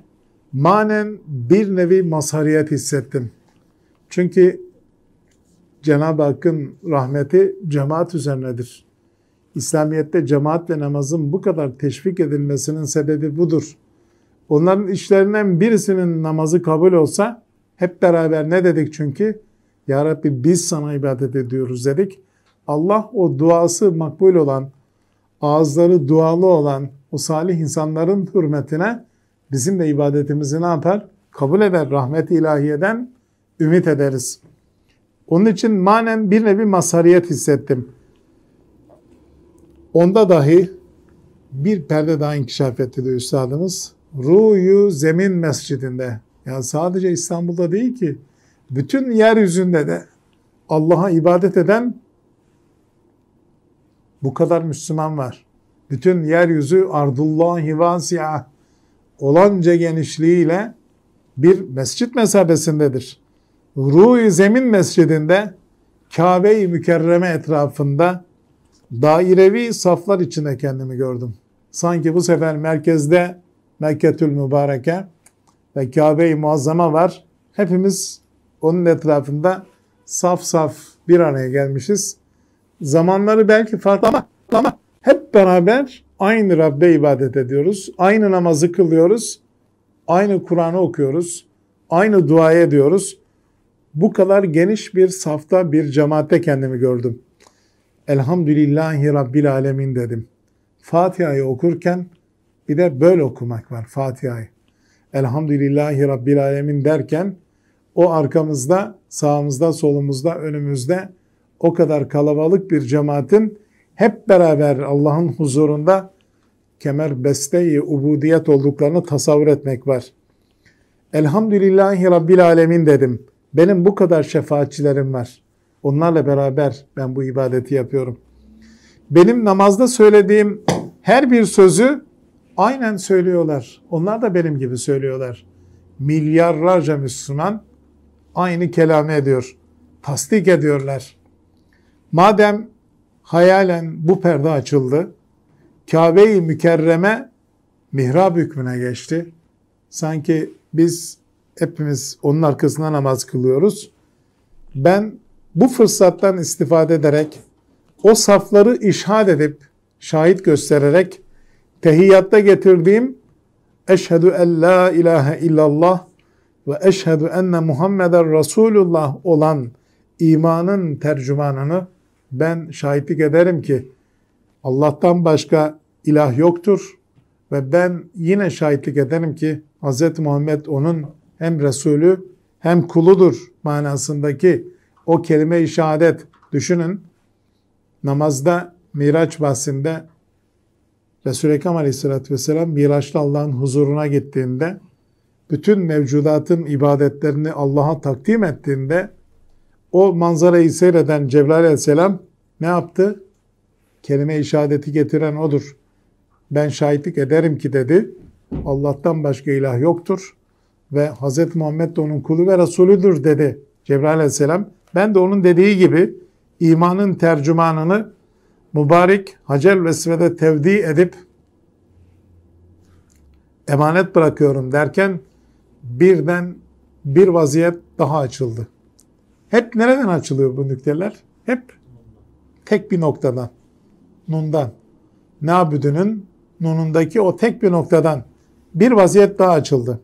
manen bir nevi mazhariyet hissettim. Çünkü Cenab-ı Hakk'ın rahmeti cemaat üzerinedir. İslamiyet'te cemaat ve namazın bu kadar teşvik edilmesinin sebebi budur. Onların işlerinden birisinin namazı kabul olsa hep beraber ne dedik çünkü? Ya Rabbi biz sana ibadet ediyoruz dedik. Allah o duası makbul olan, ağızları dualı olan o salih insanların hürmetine bizim de ibadetimizi ne yapar? Kabul eder rahmet ilahiyeden ümit ederiz. Onun için manen bir nevi masariyet hissettim. Onda dahi bir perde daha inkişaf etti de üstadımız. Ruyu Zemin Mescidinde. Yani sadece İstanbul'da değil ki bütün yeryüzünde de Allah'a ibadet eden bu kadar Müslüman var. Bütün yeryüzü ardullahi vasi'a olanca genişliğiyle bir mescit mesabesindedir. Ruh-i Zemin Mescidinde Kabe-i Mükerreme etrafında dairevi saflar içinde kendimi gördüm. Sanki bu sefer merkezde Mekketül Mübareke ve Kabe-i Muazzama var. Hepimiz onun etrafında saf saf bir araya gelmişiz. Zamanları belki farklı ama, ama hep beraber aynı Rabbe ibadet ediyoruz. Aynı namazı kılıyoruz. Aynı Kur'an'ı okuyoruz. Aynı duaya ediyoruz bu kadar geniş bir safta bir cemaatte kendimi gördüm. Elhamdülillahi Rabbil Alemin dedim. Fatiha'yı okurken bir de böyle okumak var Fatiha'yı. Elhamdülillahi Rabbil Alemin derken o arkamızda, sağımızda, solumuzda, önümüzde o kadar kalabalık bir cemaatin hep beraber Allah'ın huzurunda kemer besteyi ubudiyet olduklarını tasavvur etmek var. Elhamdülillahi Rabbil Alemin dedim. Benim bu kadar şefaatçilerim var. Onlarla beraber ben bu ibadeti yapıyorum. Benim namazda söylediğim her bir sözü aynen söylüyorlar. Onlar da benim gibi söylüyorlar. Milyarlarca Müslüman aynı kelamı ediyor. Tasdik ediyorlar. Madem hayalen bu perde açıldı, Kabe-i Mükerreme mihrab hükmüne geçti. Sanki biz Hepimiz onun arkasına namaz kılıyoruz. Ben bu fırsattan istifade ederek o safları işhad edip şahit göstererek tehiyatta getirdiğim eşhedü en la ilahe illallah ve eşhedü enne Muhammeden Resulullah olan imanın tercümanını ben şahitlik ederim ki Allah'tan başka ilah yoktur ve ben yine şahitlik ederim ki Hz. Muhammed onun hem Resulü hem kuludur manasındaki o kelime-i şehadet düşünün. Namazda Miraç bahsinde Resul-i Ekrem aleyhissalatü vesselam Miraç'ta Allah'ın huzuruna gittiğinde bütün mevcudatın ibadetlerini Allah'a takdim ettiğinde o manzarayı seyreden Cebrail aleyhisselam ne yaptı? Kelime-i şehadeti getiren odur. Ben şahitlik ederim ki dedi. Allah'tan başka ilah yoktur ve Hz. Muhammed de onun kulu ve Resulüdür dedi Cebrail aleyhisselam. Ben de onun dediği gibi imanın tercümanını mübarek Hacer vesvede tevdi edip emanet bırakıyorum derken birden bir vaziyet daha açıldı. Hep nereden açılıyor bu nükteler? Hep tek bir noktadan. Nun'dan. Nabüdünün Nun'undaki o tek bir noktadan bir vaziyet daha açıldı.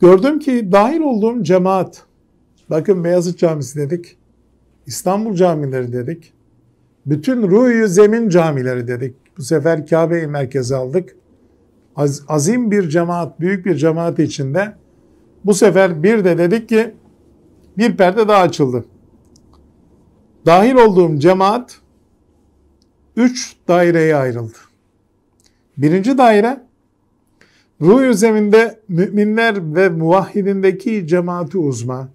Gördüm ki dahil olduğum cemaat, bakın Beyazıt Camisi dedik, İstanbul camileri dedik, bütün ruhu zemin camileri dedik. Bu sefer Kabe'yi merkeze aldık. azim bir cemaat, büyük bir cemaat içinde bu sefer bir de dedik ki bir perde daha açıldı. Dahil olduğum cemaat üç daireye ayrıldı. Birinci daire Ruh üzerinde müminler ve muvahhidindeki cemaati uzma,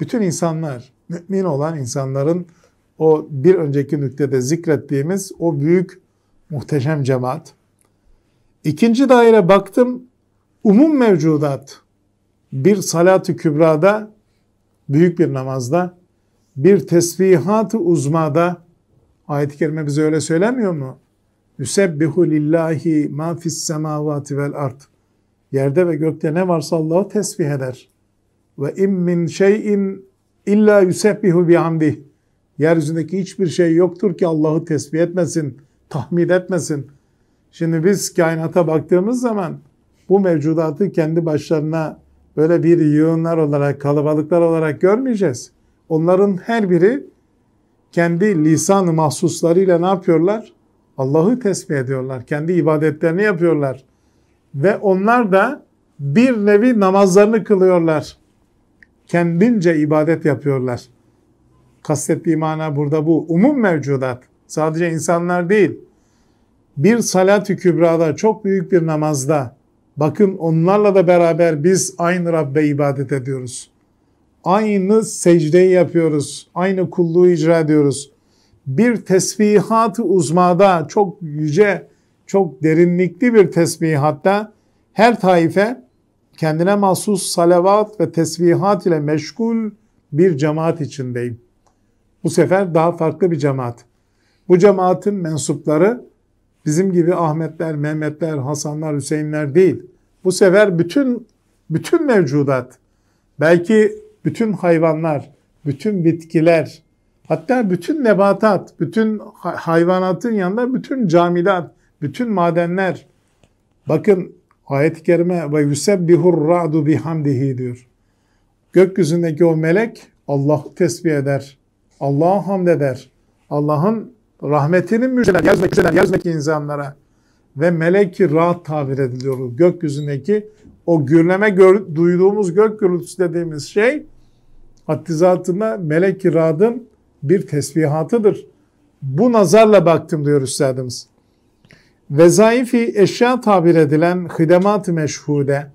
bütün insanlar, mümin olan insanların o bir önceki nüktede zikrettiğimiz o büyük muhteşem cemaat. İkinci daire baktım, umum mevcudat. Bir salat-ı kübrada, büyük bir namazda, bir tesbihat-ı uzmada, ayet-i kerime bize öyle söylemiyor mu? Yüsebbihu lillahi ma fis semavati vel ard. Yerde ve gökte ne varsa Allah'ı tesbih eder. Ve in min şeyin illa yüsebbihu bihamdih. Yeryüzündeki hiçbir şey yoktur ki Allah'ı tesbih etmesin, tahmid etmesin. Şimdi biz kainata baktığımız zaman bu mevcudatı kendi başlarına böyle bir yığınlar olarak, kalabalıklar olarak görmeyeceğiz. Onların her biri kendi lisan-ı mahsuslarıyla ne yapıyorlar? Allah'ı tesbih ediyorlar. Kendi ibadetlerini yapıyorlar. Ve onlar da bir nevi namazlarını kılıyorlar. Kendince ibadet yapıyorlar. Kastettiği mana burada bu. Umum mevcudat. Sadece insanlar değil. Bir salat-ı kübrada, çok büyük bir namazda, bakın onlarla da beraber biz aynı Rabbe ibadet ediyoruz. Aynı secdeyi yapıyoruz. Aynı kulluğu icra ediyoruz bir tesbihat-ı uzmada çok yüce, çok derinlikli bir tesbihatta her taife kendine mahsus salavat ve tesbihat ile meşgul bir cemaat içindeyim. Bu sefer daha farklı bir cemaat. Bu cemaatin mensupları bizim gibi Ahmetler, Mehmetler, Hasanlar, Hüseyinler değil. Bu sefer bütün bütün mevcudat, belki bütün hayvanlar, bütün bitkiler, Hatta bütün nebatat, bütün hayvanatın yanında bütün camilat, bütün madenler. Bakın ayet-i kerime ve yusebbihur ra'du bihamdihi diyor. Gökyüzündeki o melek Allah'ı tesbih eder. Allah'a hamd eder. Allah'ın rahmetini müjdeler, yazmak yazmak insanlara. Ve meleki rahat tabir ediliyor. Gökyüzündeki o gürleme gör, duyduğumuz gök gürültüsü dediğimiz şey hattizatında melek-i radın bir tesbihatıdır. Bu nazarla baktım diyor üstadımız. Vezaifi eşya tabir edilen hıdemat-ı meşhude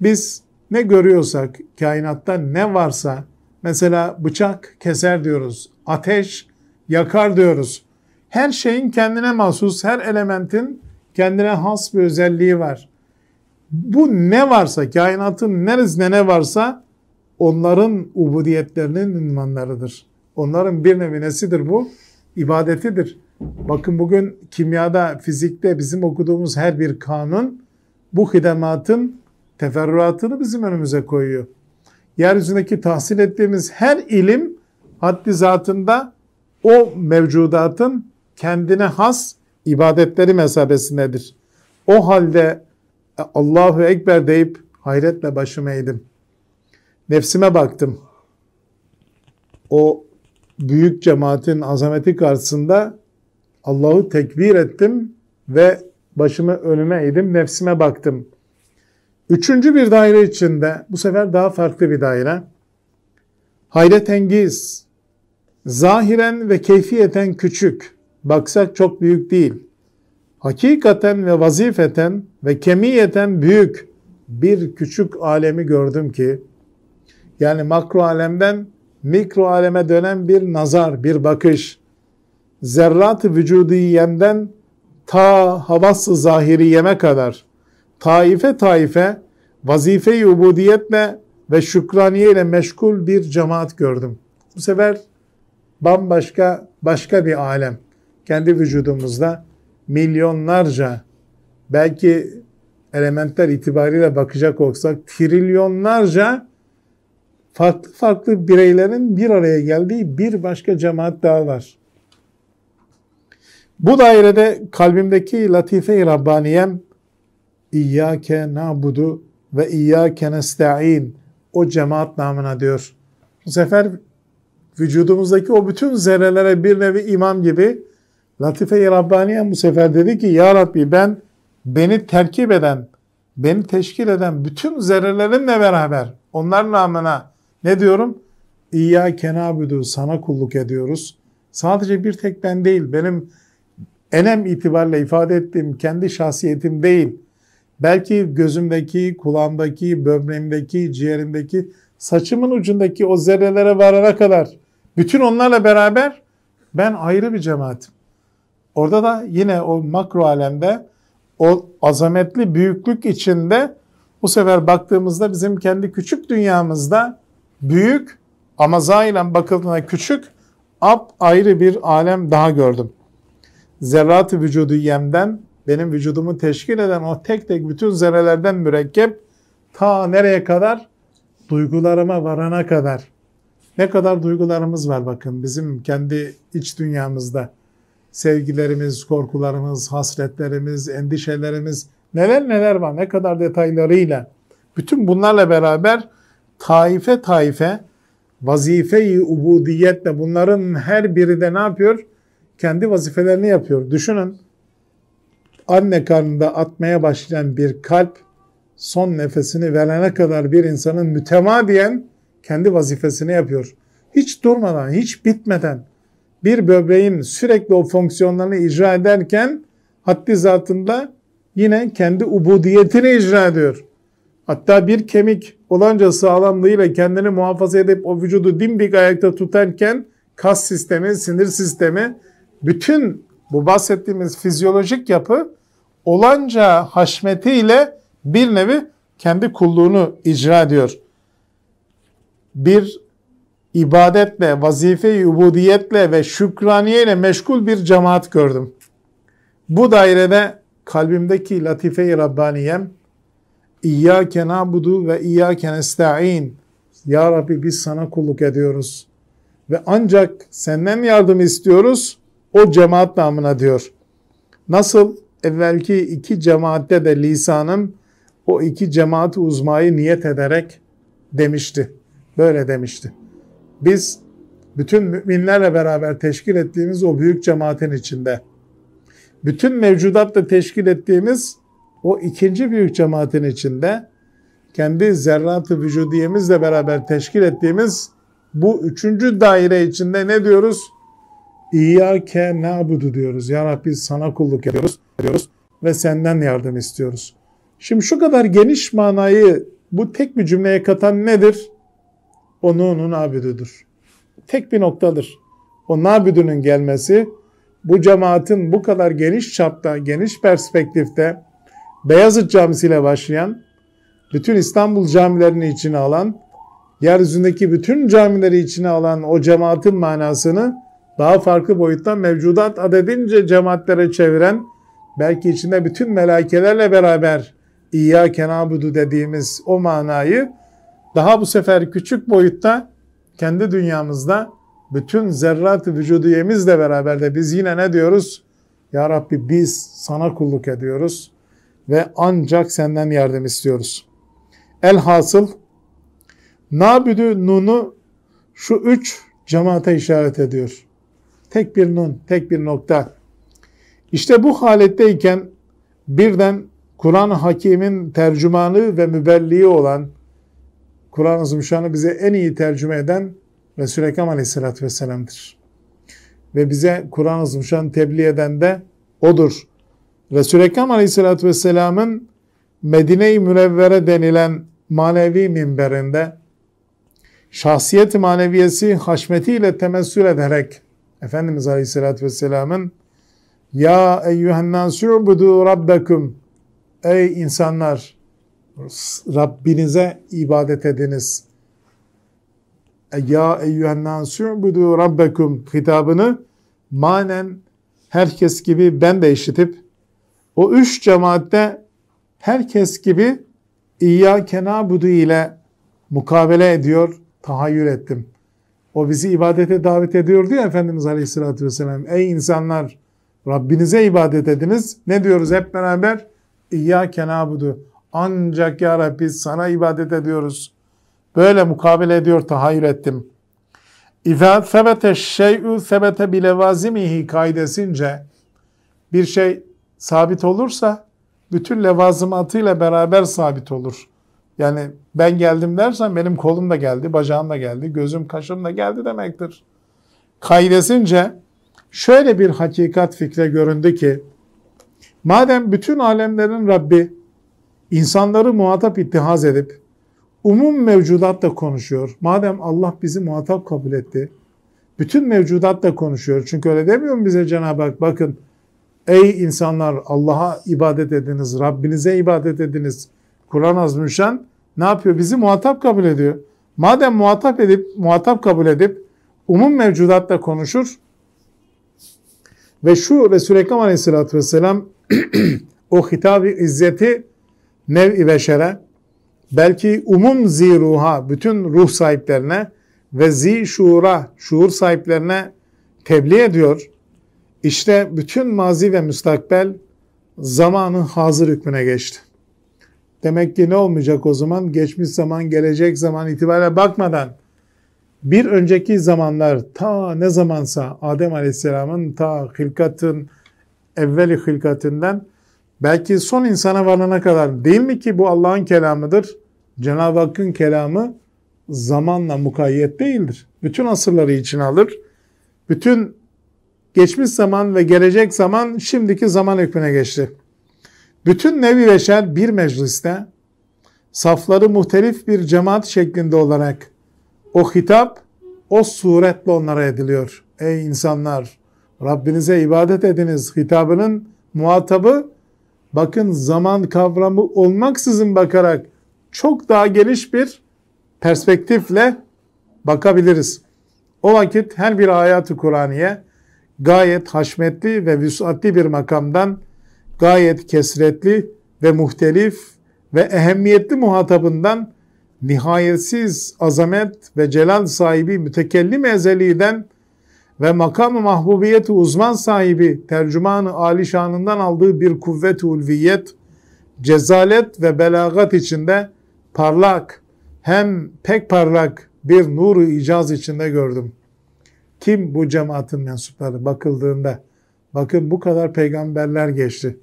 biz ne görüyorsak kainatta ne varsa mesela bıçak keser diyoruz, ateş yakar diyoruz. Her şeyin kendine mahsus, her elementin kendine has bir özelliği var. Bu ne varsa, kainatın neresinde ne varsa onların ubudiyetlerinin ünvanlarıdır. Onların bir nevi bu? ibadetidir. Bakın bugün kimyada, fizikte bizim okuduğumuz her bir kanun bu hidematın teferruatını bizim önümüze koyuyor. Yeryüzündeki tahsil ettiğimiz her ilim haddi zatında o mevcudatın kendine has ibadetleri mesabesindedir. O halde e, Allahu Ekber deyip hayretle başımı eğdim. Nefsime baktım. O büyük cemaatin azameti karşısında Allah'ı tekbir ettim ve başımı önüme eğdim, nefsime baktım. Üçüncü bir daire içinde, bu sefer daha farklı bir daire. Hayretengiz, zahiren ve keyfiyeten küçük, baksak çok büyük değil. Hakikaten ve vazifeten ve kemiyeten büyük bir küçük alemi gördüm ki, yani makro alemden mikro aleme dönen bir nazar, bir bakış. Zerrat-ı vücudiyemden ta havası zahiri zahiriyeme kadar taife taife vazife-i ubudiyetle ve şükraniye meşgul bir cemaat gördüm. Bu sefer bambaşka başka bir alem. Kendi vücudumuzda milyonlarca belki elementler itibariyle bakacak olsak trilyonlarca farklı farklı bireylerin bir araya geldiği bir başka cemaat daha var. Bu dairede kalbimdeki latife-i Rabbaniyem İyyâke nabudu ve İyyâke nesta'in o cemaat namına diyor. Bu sefer vücudumuzdaki o bütün zerrelere bir nevi imam gibi Latife-i Rabbaniye bu sefer dedi ki Ya Rabbi ben beni terkip eden, beni teşkil eden bütün zerrelerinle beraber onlar namına ne diyorum? İyya kenabüdü sana kulluk ediyoruz. Sadece bir tek ben değil, benim enem itibariyle ifade ettiğim kendi şahsiyetim değil. Belki gözümdeki, kulağımdaki, böbreğimdeki, ciğerimdeki, saçımın ucundaki o zerrelere varana kadar bütün onlarla beraber ben ayrı bir cemaatim. Orada da yine o makro alemde o azametli büyüklük içinde bu sefer baktığımızda bizim kendi küçük dünyamızda büyük ama zahiren bakıldığında küçük ap ayrı bir alem daha gördüm. Zerrat-ı vücudu yemden benim vücudumu teşkil eden o tek tek bütün zerrelerden mürekkep ta nereye kadar? Duygularıma varana kadar. Ne kadar duygularımız var bakın bizim kendi iç dünyamızda. Sevgilerimiz, korkularımız, hasretlerimiz, endişelerimiz neler neler var ne kadar detaylarıyla. Bütün bunlarla beraber taife taife vazife-i ubudiyetle bunların her biri de ne yapıyor? Kendi vazifelerini yapıyor. Düşünün anne karnında atmaya başlayan bir kalp son nefesini verene kadar bir insanın mütemadiyen kendi vazifesini yapıyor. Hiç durmadan, hiç bitmeden bir böbreğin sürekli o fonksiyonlarını icra ederken haddi zatında yine kendi ubudiyetini icra ediyor. Hatta bir kemik olanca sağlamlığıyla kendini muhafaza edip o vücudu dimdik ayakta tutarken kas sistemi, sinir sistemi, bütün bu bahsettiğimiz fizyolojik yapı olanca haşmetiyle bir nevi kendi kulluğunu icra ediyor. Bir ibadetle, vazife-i ubudiyetle ve şükraniyeyle meşgul bir cemaat gördüm. Bu dairede kalbimdeki latife-i Rabbaniyem, İyyâke na'budu ve iyyâke nesta'in. Ya Rabbi biz sana kulluk ediyoruz. Ve ancak senden yardım istiyoruz o cemaat namına diyor. Nasıl evvelki iki cemaatte de lisanın o iki cemaat uzmayı niyet ederek demişti. Böyle demişti. Biz bütün müminlerle beraber teşkil ettiğimiz o büyük cemaatin içinde, bütün mevcudatla teşkil ettiğimiz o ikinci büyük cemaatin içinde kendi zerratı vücudiyemizle beraber teşkil ettiğimiz bu üçüncü daire içinde ne diyoruz? İyyâke na'budu diyoruz. Ya Rabbi sana kulluk ediyoruz yapıyoruz ve senden yardım istiyoruz. Şimdi şu kadar geniş manayı bu tek bir cümleye katan nedir? O Nuh'un abidudur. Tek bir noktadır. O nabidünün gelmesi bu cemaatin bu kadar geniş çapta, geniş perspektifte Beyazıt Camisi ile başlayan, bütün İstanbul camilerini içine alan, yeryüzündeki bütün camileri içine alan o cemaatin manasını daha farklı boyuttan mevcudat adedince cemaatlere çeviren, belki içinde bütün melakelerle beraber İyya kenabudu dediğimiz o manayı daha bu sefer küçük boyutta kendi dünyamızda bütün zerrat-ı vücudiyemizle beraber de biz yine ne diyoruz? Ya Rabbi biz sana kulluk ediyoruz ve ancak senden yardım istiyoruz. Elhasıl nabüdü nunu şu üç cemaate işaret ediyor. Tek bir nun, tek bir nokta. İşte bu haletteyken birden Kur'an-ı Hakim'in tercümanı ve mübelliği olan Kur'an-ı Zümşan'ı bize en iyi tercüme eden Resul-i Ekrem Aleyhisselatü Vesselam'dır. Ve bize Kur'an-ı Zümşan'ı tebliğ eden de O'dur. Resul-i Ekrem Aleyhisselatü Vesselam'ın Medine-i Münevvere denilen manevi minberinde şahsiyet maneviyesi haşmetiyle temessül ederek Efendimiz Aleyhisselatü Vesselam'ın Ya eyyühennâsûbudû Rabbeküm, Ey insanlar Rabbinize ibadet ediniz. Ya eyyühennâsûbudû Rabbeküm hitabını manen herkes gibi ben de işitip o üç cemaatte herkes gibi İyyâke nâbudu ile mukabele ediyor, tahayyül ettim. O bizi ibadete davet ediyor diyor Efendimiz Aleyhisselatü Vesselam. Ey insanlar Rabbinize ibadet ediniz. Ne diyoruz hep beraber? İyyâke nâbudu. Ancak ya Rabbi sana ibadet ediyoruz. Böyle mukabele ediyor tahayyül ettim. İza sebete şey'u sebete bilevazimihi kaidesince bir şey sabit olursa bütün levazımatıyla beraber sabit olur. Yani ben geldim dersen benim kolum da geldi, bacağım da geldi, gözüm kaşım da geldi demektir. Kaydesince şöyle bir hakikat fikre göründü ki madem bütün alemlerin Rabbi insanları muhatap ittihaz edip umum mevcudatla konuşuyor. Madem Allah bizi muhatap kabul etti. Bütün mevcudatla konuşuyor. Çünkü öyle demiyor mu bize Cenab-ı Hak? Bakın Ey insanlar Allah'a ibadet ediniz, Rabbinize ibadet ediniz. Kur'an azmüşen ne yapıyor? Bizi muhatap kabul ediyor. Madem muhatap edip, muhatap kabul edip umum mevcudatla konuşur ve şu Resul-i Ekrem Aleyhisselatü Vesselam o hitab-ı izzeti nev-i beşere belki umum ziruha bütün ruh sahiplerine ve zi şuura şuur sahiplerine tebliğ ediyor. İşte bütün mazi ve müstakbel zamanın hazır hükmüne geçti. Demek ki ne olmayacak o zaman? Geçmiş zaman, gelecek zaman itibariyle bakmadan bir önceki zamanlar ta ne zamansa Adem Aleyhisselam'ın ta hilkatın evveli hilkatinden belki son insana varana kadar değil mi ki bu Allah'ın kelamıdır? Cenab-ı Hakk'ın kelamı zamanla mukayyet değildir. Bütün asırları içine alır. Bütün geçmiş zaman ve gelecek zaman şimdiki zaman hükmüne geçti. Bütün nevi beşer bir mecliste safları muhtelif bir cemaat şeklinde olarak o hitap o suretle onlara ediliyor. Ey insanlar Rabbinize ibadet ediniz hitabının muhatabı bakın zaman kavramı olmaksızın bakarak çok daha geniş bir perspektifle bakabiliriz. O vakit her bir hayatı Kur'aniye gayet haşmetli ve vüsatli bir makamdan gayet kesretli ve muhtelif ve ehemmiyetli muhatabından nihayetsiz azamet ve celal sahibi mütekellim ezeliden ve makam-ı mahbubiyeti uzman sahibi tercüman-ı alişanından aldığı bir kuvvet-i ulviyet, cezalet ve belagat içinde parlak, hem pek parlak bir nuru icaz içinde gördüm. Kim bu cemaatin mensupları bakıldığında bakın bu kadar peygamberler geçti.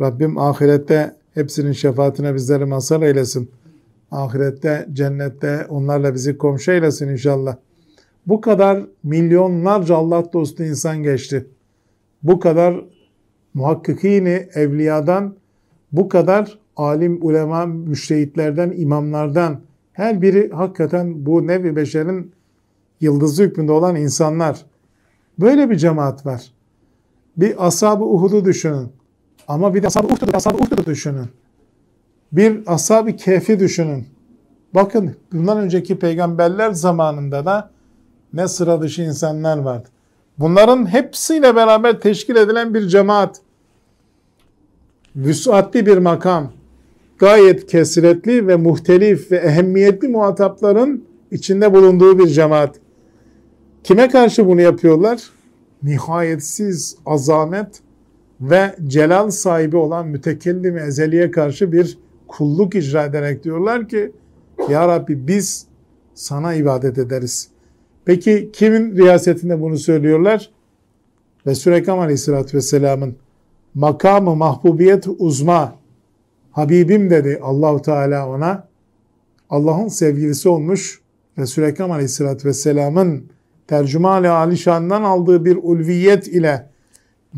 Rabbim ahirette hepsinin şefaatine bizleri masal eylesin. Ahirette, cennette onlarla bizi komşu eylesin inşallah. Bu kadar milyonlarca Allah dostu insan geçti. Bu kadar muhakkikini evliyadan, bu kadar alim, ulema, müştehitlerden, imamlardan her biri hakikaten bu nevi beşerin yıldızlı hükmünde olan insanlar. Böyle bir cemaat var. Bir ashab-ı Uhud'u düşünün. Ama bir de ashab-ı Uhud'u ashab Uhud düşünün. Bir ashab-ı Kehf'i düşünün. Bakın bundan önceki peygamberler zamanında da ne sıra dışı insanlar vardı. Bunların hepsiyle beraber teşkil edilen bir cemaat. Vüsatli bir makam. Gayet kesiretli ve muhtelif ve ehemmiyetli muhatapların içinde bulunduğu bir cemaat. Kime karşı bunu yapıyorlar? Nihayetsiz azamet ve celal sahibi olan mütekellim ezeliye karşı bir kulluk icra ederek diyorlar ki Ya Rabbi biz sana ibadet ederiz. Peki kimin riyasetinde bunu söylüyorlar? Resul-i Ekrem Aleyhisselatü Vesselam'ın makamı mahbubiyet uzma Habibim dedi Allahu Teala ona Allah'ın sevgilisi olmuş Resul-i Ekrem Aleyhisselatü Vesselam'ın tercüman-ı alişandan aldığı bir ulviyet ile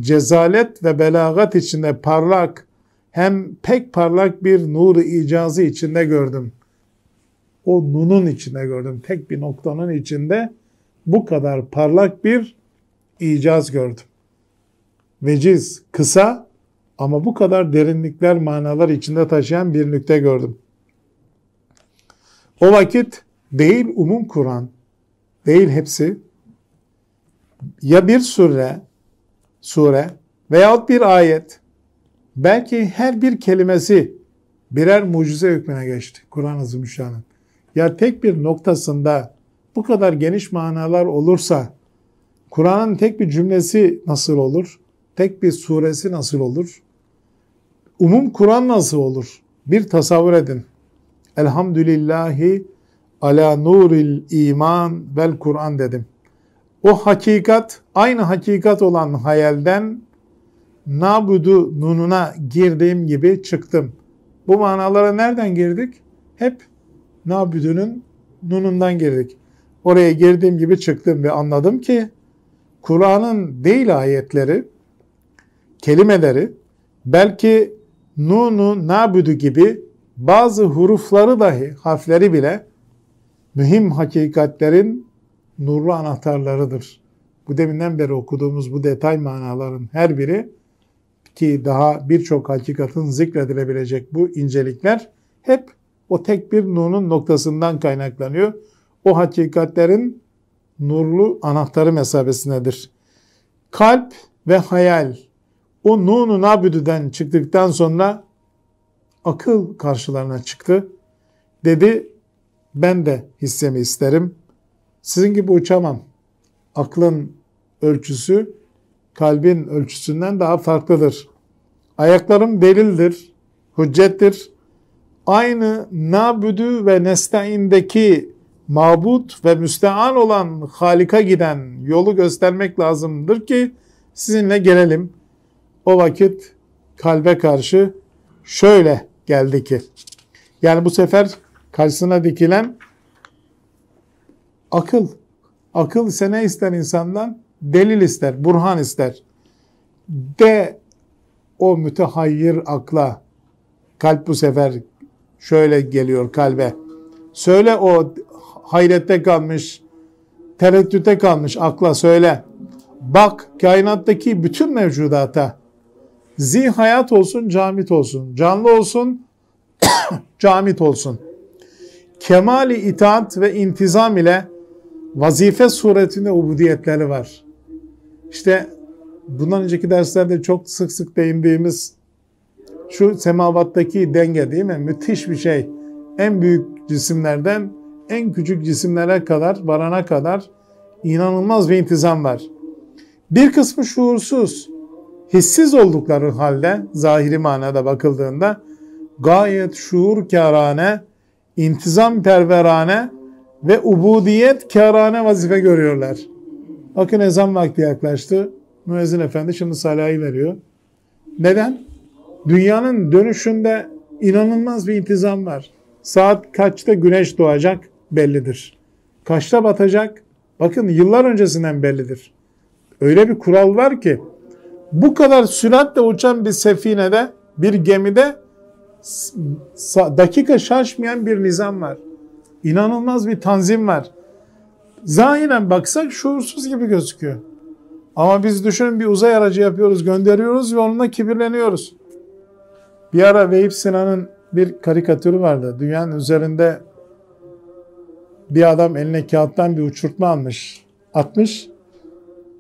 cezalet ve belagat içinde parlak hem pek parlak bir nuru icazı içinde gördüm. O nunun içinde gördüm. Tek bir noktanın içinde bu kadar parlak bir icaz gördüm. Veciz, kısa ama bu kadar derinlikler, manalar içinde taşıyan bir nükte gördüm. O vakit değil umum Kur'an, değil hepsi ya bir sure sure veyahut bir ayet belki her bir kelimesi birer mucize hükmüne geçti Kur'an-ı Azimüşşan'ın. Ya tek bir noktasında bu kadar geniş manalar olursa Kur'an'ın tek bir cümlesi nasıl olur? Tek bir suresi nasıl olur? Umum Kur'an nasıl olur? Bir tasavvur edin. Elhamdülillahi ala nuril iman bel Kur'an dedim. O hakikat, aynı hakikat olan hayalden nabudu nununa girdiğim gibi çıktım. Bu manalara nereden girdik? Hep nabüdünün nunundan girdik. Oraya girdiğim gibi çıktım ve anladım ki Kur'an'ın değil ayetleri, kelimeleri belki nunu nabüdü gibi bazı hurufları dahi, harfleri bile mühim hakikatlerin nurlu anahtarlarıdır. Bu deminden beri okuduğumuz bu detay manaların her biri ki daha birçok hakikatin zikredilebilecek bu incelikler hep o tek bir nurun noktasından kaynaklanıyor. O hakikatlerin nurlu anahtarı mesabesindedir. Kalp ve hayal o nunun abüdüden çıktıktan sonra akıl karşılarına çıktı. Dedi ben de hissemi isterim. Sizin gibi uçamam. Aklın ölçüsü kalbin ölçüsünden daha farklıdır. Ayaklarım delildir, hüccettir. Aynı nabüdü ve nestaindeki mabut ve müstean olan Halik'a giden yolu göstermek lazımdır ki sizinle gelelim. O vakit kalbe karşı şöyle geldi ki. Yani bu sefer Karşısına dikilen akıl. Akıl ise ne ister insandan? Delil ister, burhan ister. De o mütehayyir akla. Kalp bu sefer şöyle geliyor kalbe. Söyle o hayrette kalmış, tereddüte kalmış akla söyle. Bak kainattaki bütün mevcudata. Zihayat olsun, camit olsun. Canlı olsun, camit olsun kemali itaat ve intizam ile vazife suretinde ubudiyetleri var. İşte bundan önceki derslerde çok sık sık değindiğimiz şu semavattaki denge değil mi? Müthiş bir şey. En büyük cisimlerden en küçük cisimlere kadar varana kadar inanılmaz bir intizam var. Bir kısmı şuursuz, hissiz oldukları halde zahiri manada bakıldığında gayet şuur karan'e perverane ve ubudiyet kârane vazife görüyorlar. Bakın ezan vakti yaklaştı. Müezzin efendi şimdi salayı veriyor. Neden? Dünyanın dönüşünde inanılmaz bir intizam var. Saat kaçta güneş doğacak bellidir. Kaçta batacak? Bakın yıllar öncesinden bellidir. Öyle bir kural var ki bu kadar süratle uçan bir sefinede, bir gemide dakika şaşmayan bir nizam var. İnanılmaz bir tanzim var. Zahiren baksak şuursuz gibi gözüküyor. Ama biz düşünün bir uzay aracı yapıyoruz, gönderiyoruz ve onunla kibirleniyoruz. Bir ara Veyip Sinan'ın bir karikatürü vardı. Dünyanın üzerinde bir adam eline kağıttan bir uçurtma almış, atmış.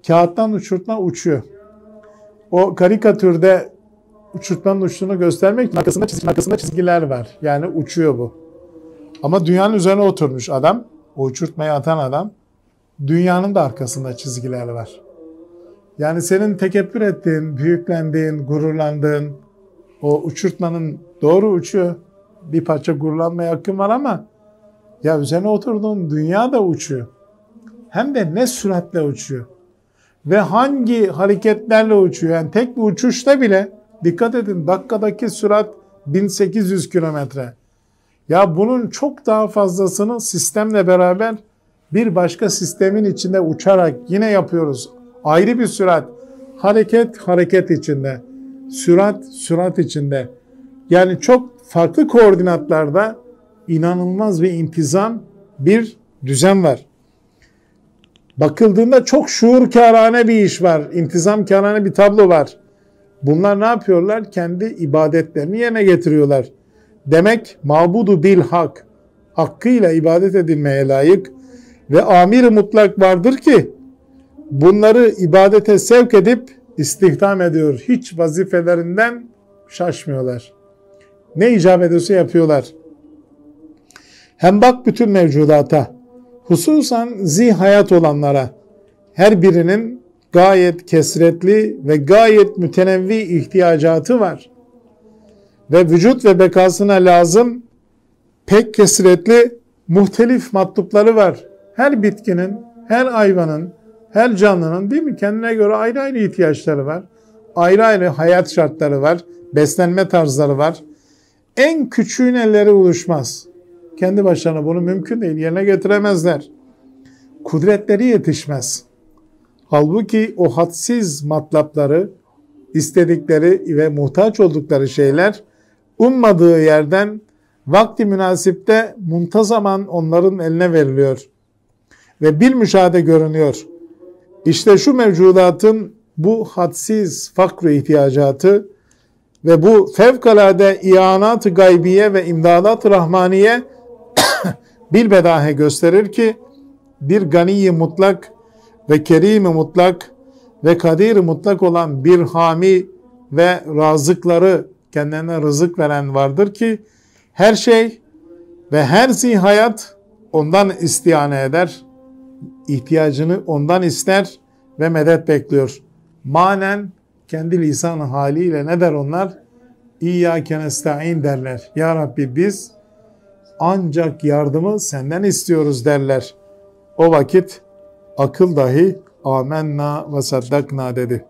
Kağıttan uçurtma uçuyor. O karikatürde uçurtmanın uçtuğunu göstermek için arkasında, çizgi, arkasında çizgiler var. Yani uçuyor bu. Ama dünyanın üzerine oturmuş adam, o uçurtmayı atan adam, dünyanın da arkasında çizgiler var. Yani senin tekebbür ettiğin, büyüklendiğin, gururlandığın, o uçurtmanın doğru uçuyor. Bir parça gururlanmaya hakkın var ama ya üzerine oturduğun dünya da uçuyor. Hem de ne süratle uçuyor. Ve hangi hareketlerle uçuyor. Yani tek bir uçuşta bile Dikkat edin dakikadaki sürat 1800 kilometre. Ya bunun çok daha fazlasını sistemle beraber bir başka sistemin içinde uçarak yine yapıyoruz. Ayrı bir sürat. Hareket hareket içinde. Sürat sürat içinde. Yani çok farklı koordinatlarda inanılmaz bir intizam, bir düzen var. Bakıldığında çok şuur şuurkarane bir iş var. İntizamkarane bir tablo var. Bunlar ne yapıyorlar? Kendi ibadetlerini yerine getiriyorlar. Demek mabudu bil hak, hakkıyla ibadet edilmeye layık ve amir mutlak vardır ki bunları ibadete sevk edip istihdam ediyor. Hiç vazifelerinden şaşmıyorlar. Ne icap ediyorsa yapıyorlar. Hem bak bütün mevcudata, hususan zih hayat olanlara, her birinin gayet kesretli ve gayet mütenevvi ihtiyacatı var. Ve vücut ve bekasına lazım pek kesretli muhtelif matlupları var. Her bitkinin, her hayvanın, her canlının değil mi kendine göre ayrı ayrı ihtiyaçları var. Ayrı ayrı hayat şartları var, beslenme tarzları var. En küçüğün elleri ulaşmaz. Kendi başlarına bunu mümkün değil, yerine getiremezler. Kudretleri yetişmez.'' Halbuki o hadsiz matlapları, istedikleri ve muhtaç oldukları şeyler ummadığı yerden vakti münasipte muntazaman onların eline veriliyor ve bir müşahede görünüyor. İşte şu mevcudatın bu hadsiz fakr ihtiyacatı ve bu fevkalade iyanat gaybiye ve imdadat rahmaniye bir bilbedahe gösterir ki bir ganiyi mutlak ve kerim mutlak ve kadir mutlak olan bir hami ve razıkları kendilerine rızık veren vardır ki her şey ve her zihayat ondan istihane eder. ihtiyacını ondan ister ve medet bekliyor. Manen kendi lisan haliyle ne der onlar? İyyâke nesta'in derler. Ya Rabbi biz ancak yardımı senden istiyoruz derler. O vakit akıl dahi amenna ve saddakna dedi.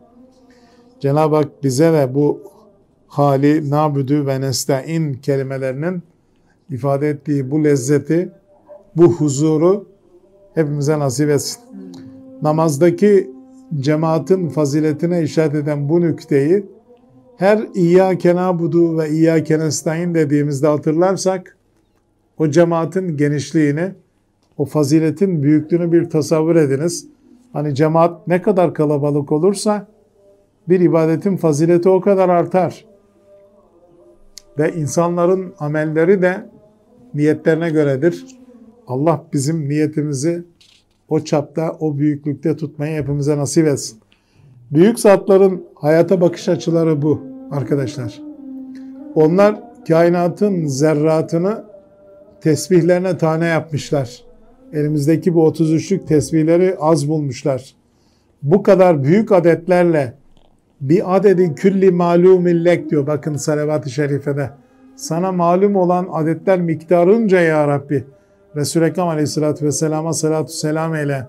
Cenab-ı Hak bize ve bu hali nabüdü ve nesta'in kelimelerinin ifade ettiği bu lezzeti, bu huzuru hepimize nasip etsin. Namazdaki cemaatin faziletine işaret eden bu nükteyi her İyyâke nâbudu ve İyyâke nestaîn dediğimizde hatırlarsak o cemaatin genişliğini, o faziletin büyüklüğünü bir tasavvur ediniz. Hani cemaat ne kadar kalabalık olursa bir ibadetin fazileti o kadar artar. Ve insanların amelleri de niyetlerine göredir. Allah bizim niyetimizi o çapta, o büyüklükte tutmayı hepimize nasip etsin. Büyük zatların hayata bakış açıları bu arkadaşlar. Onlar kainatın zerratını tesbihlerine tane yapmışlar elimizdeki bu 33'lük tesbihleri az bulmuşlar. Bu kadar büyük adetlerle bir adedi külli malum malumillek diyor bakın salavat-ı şerifede. Sana malum olan adetler miktarınca ya Rabbi. Resul-i Ekrem aleyhissalatü vesselama salatu selam eyle.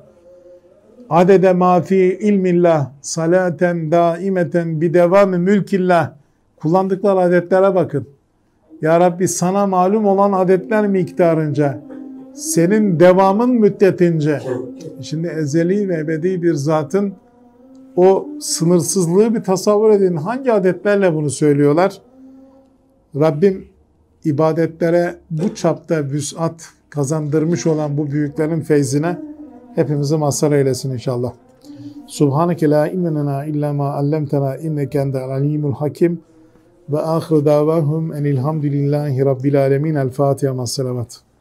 Adede ma fi ilmillah salaten daimeten bidevami mülkillah. Kullandıkları adetlere bakın. Ya Rabbi sana malum olan adetler miktarınca senin devamın müddetince. Şimdi ezeli ve ebedi bir zatın o sınırsızlığı bir tasavvur edin. Hangi adetlerle bunu söylüyorlar? Rabbim ibadetlere bu çapta vüsat kazandırmış olan bu büyüklerin feyzine hepimizi mazhar eylesin inşallah. Subhaneke la ilmenena illa ma allemtena inneke entel alimul hakim ve ahiru davahum enilhamdülillahi rabbil alemin. El Fatiha. Selamat.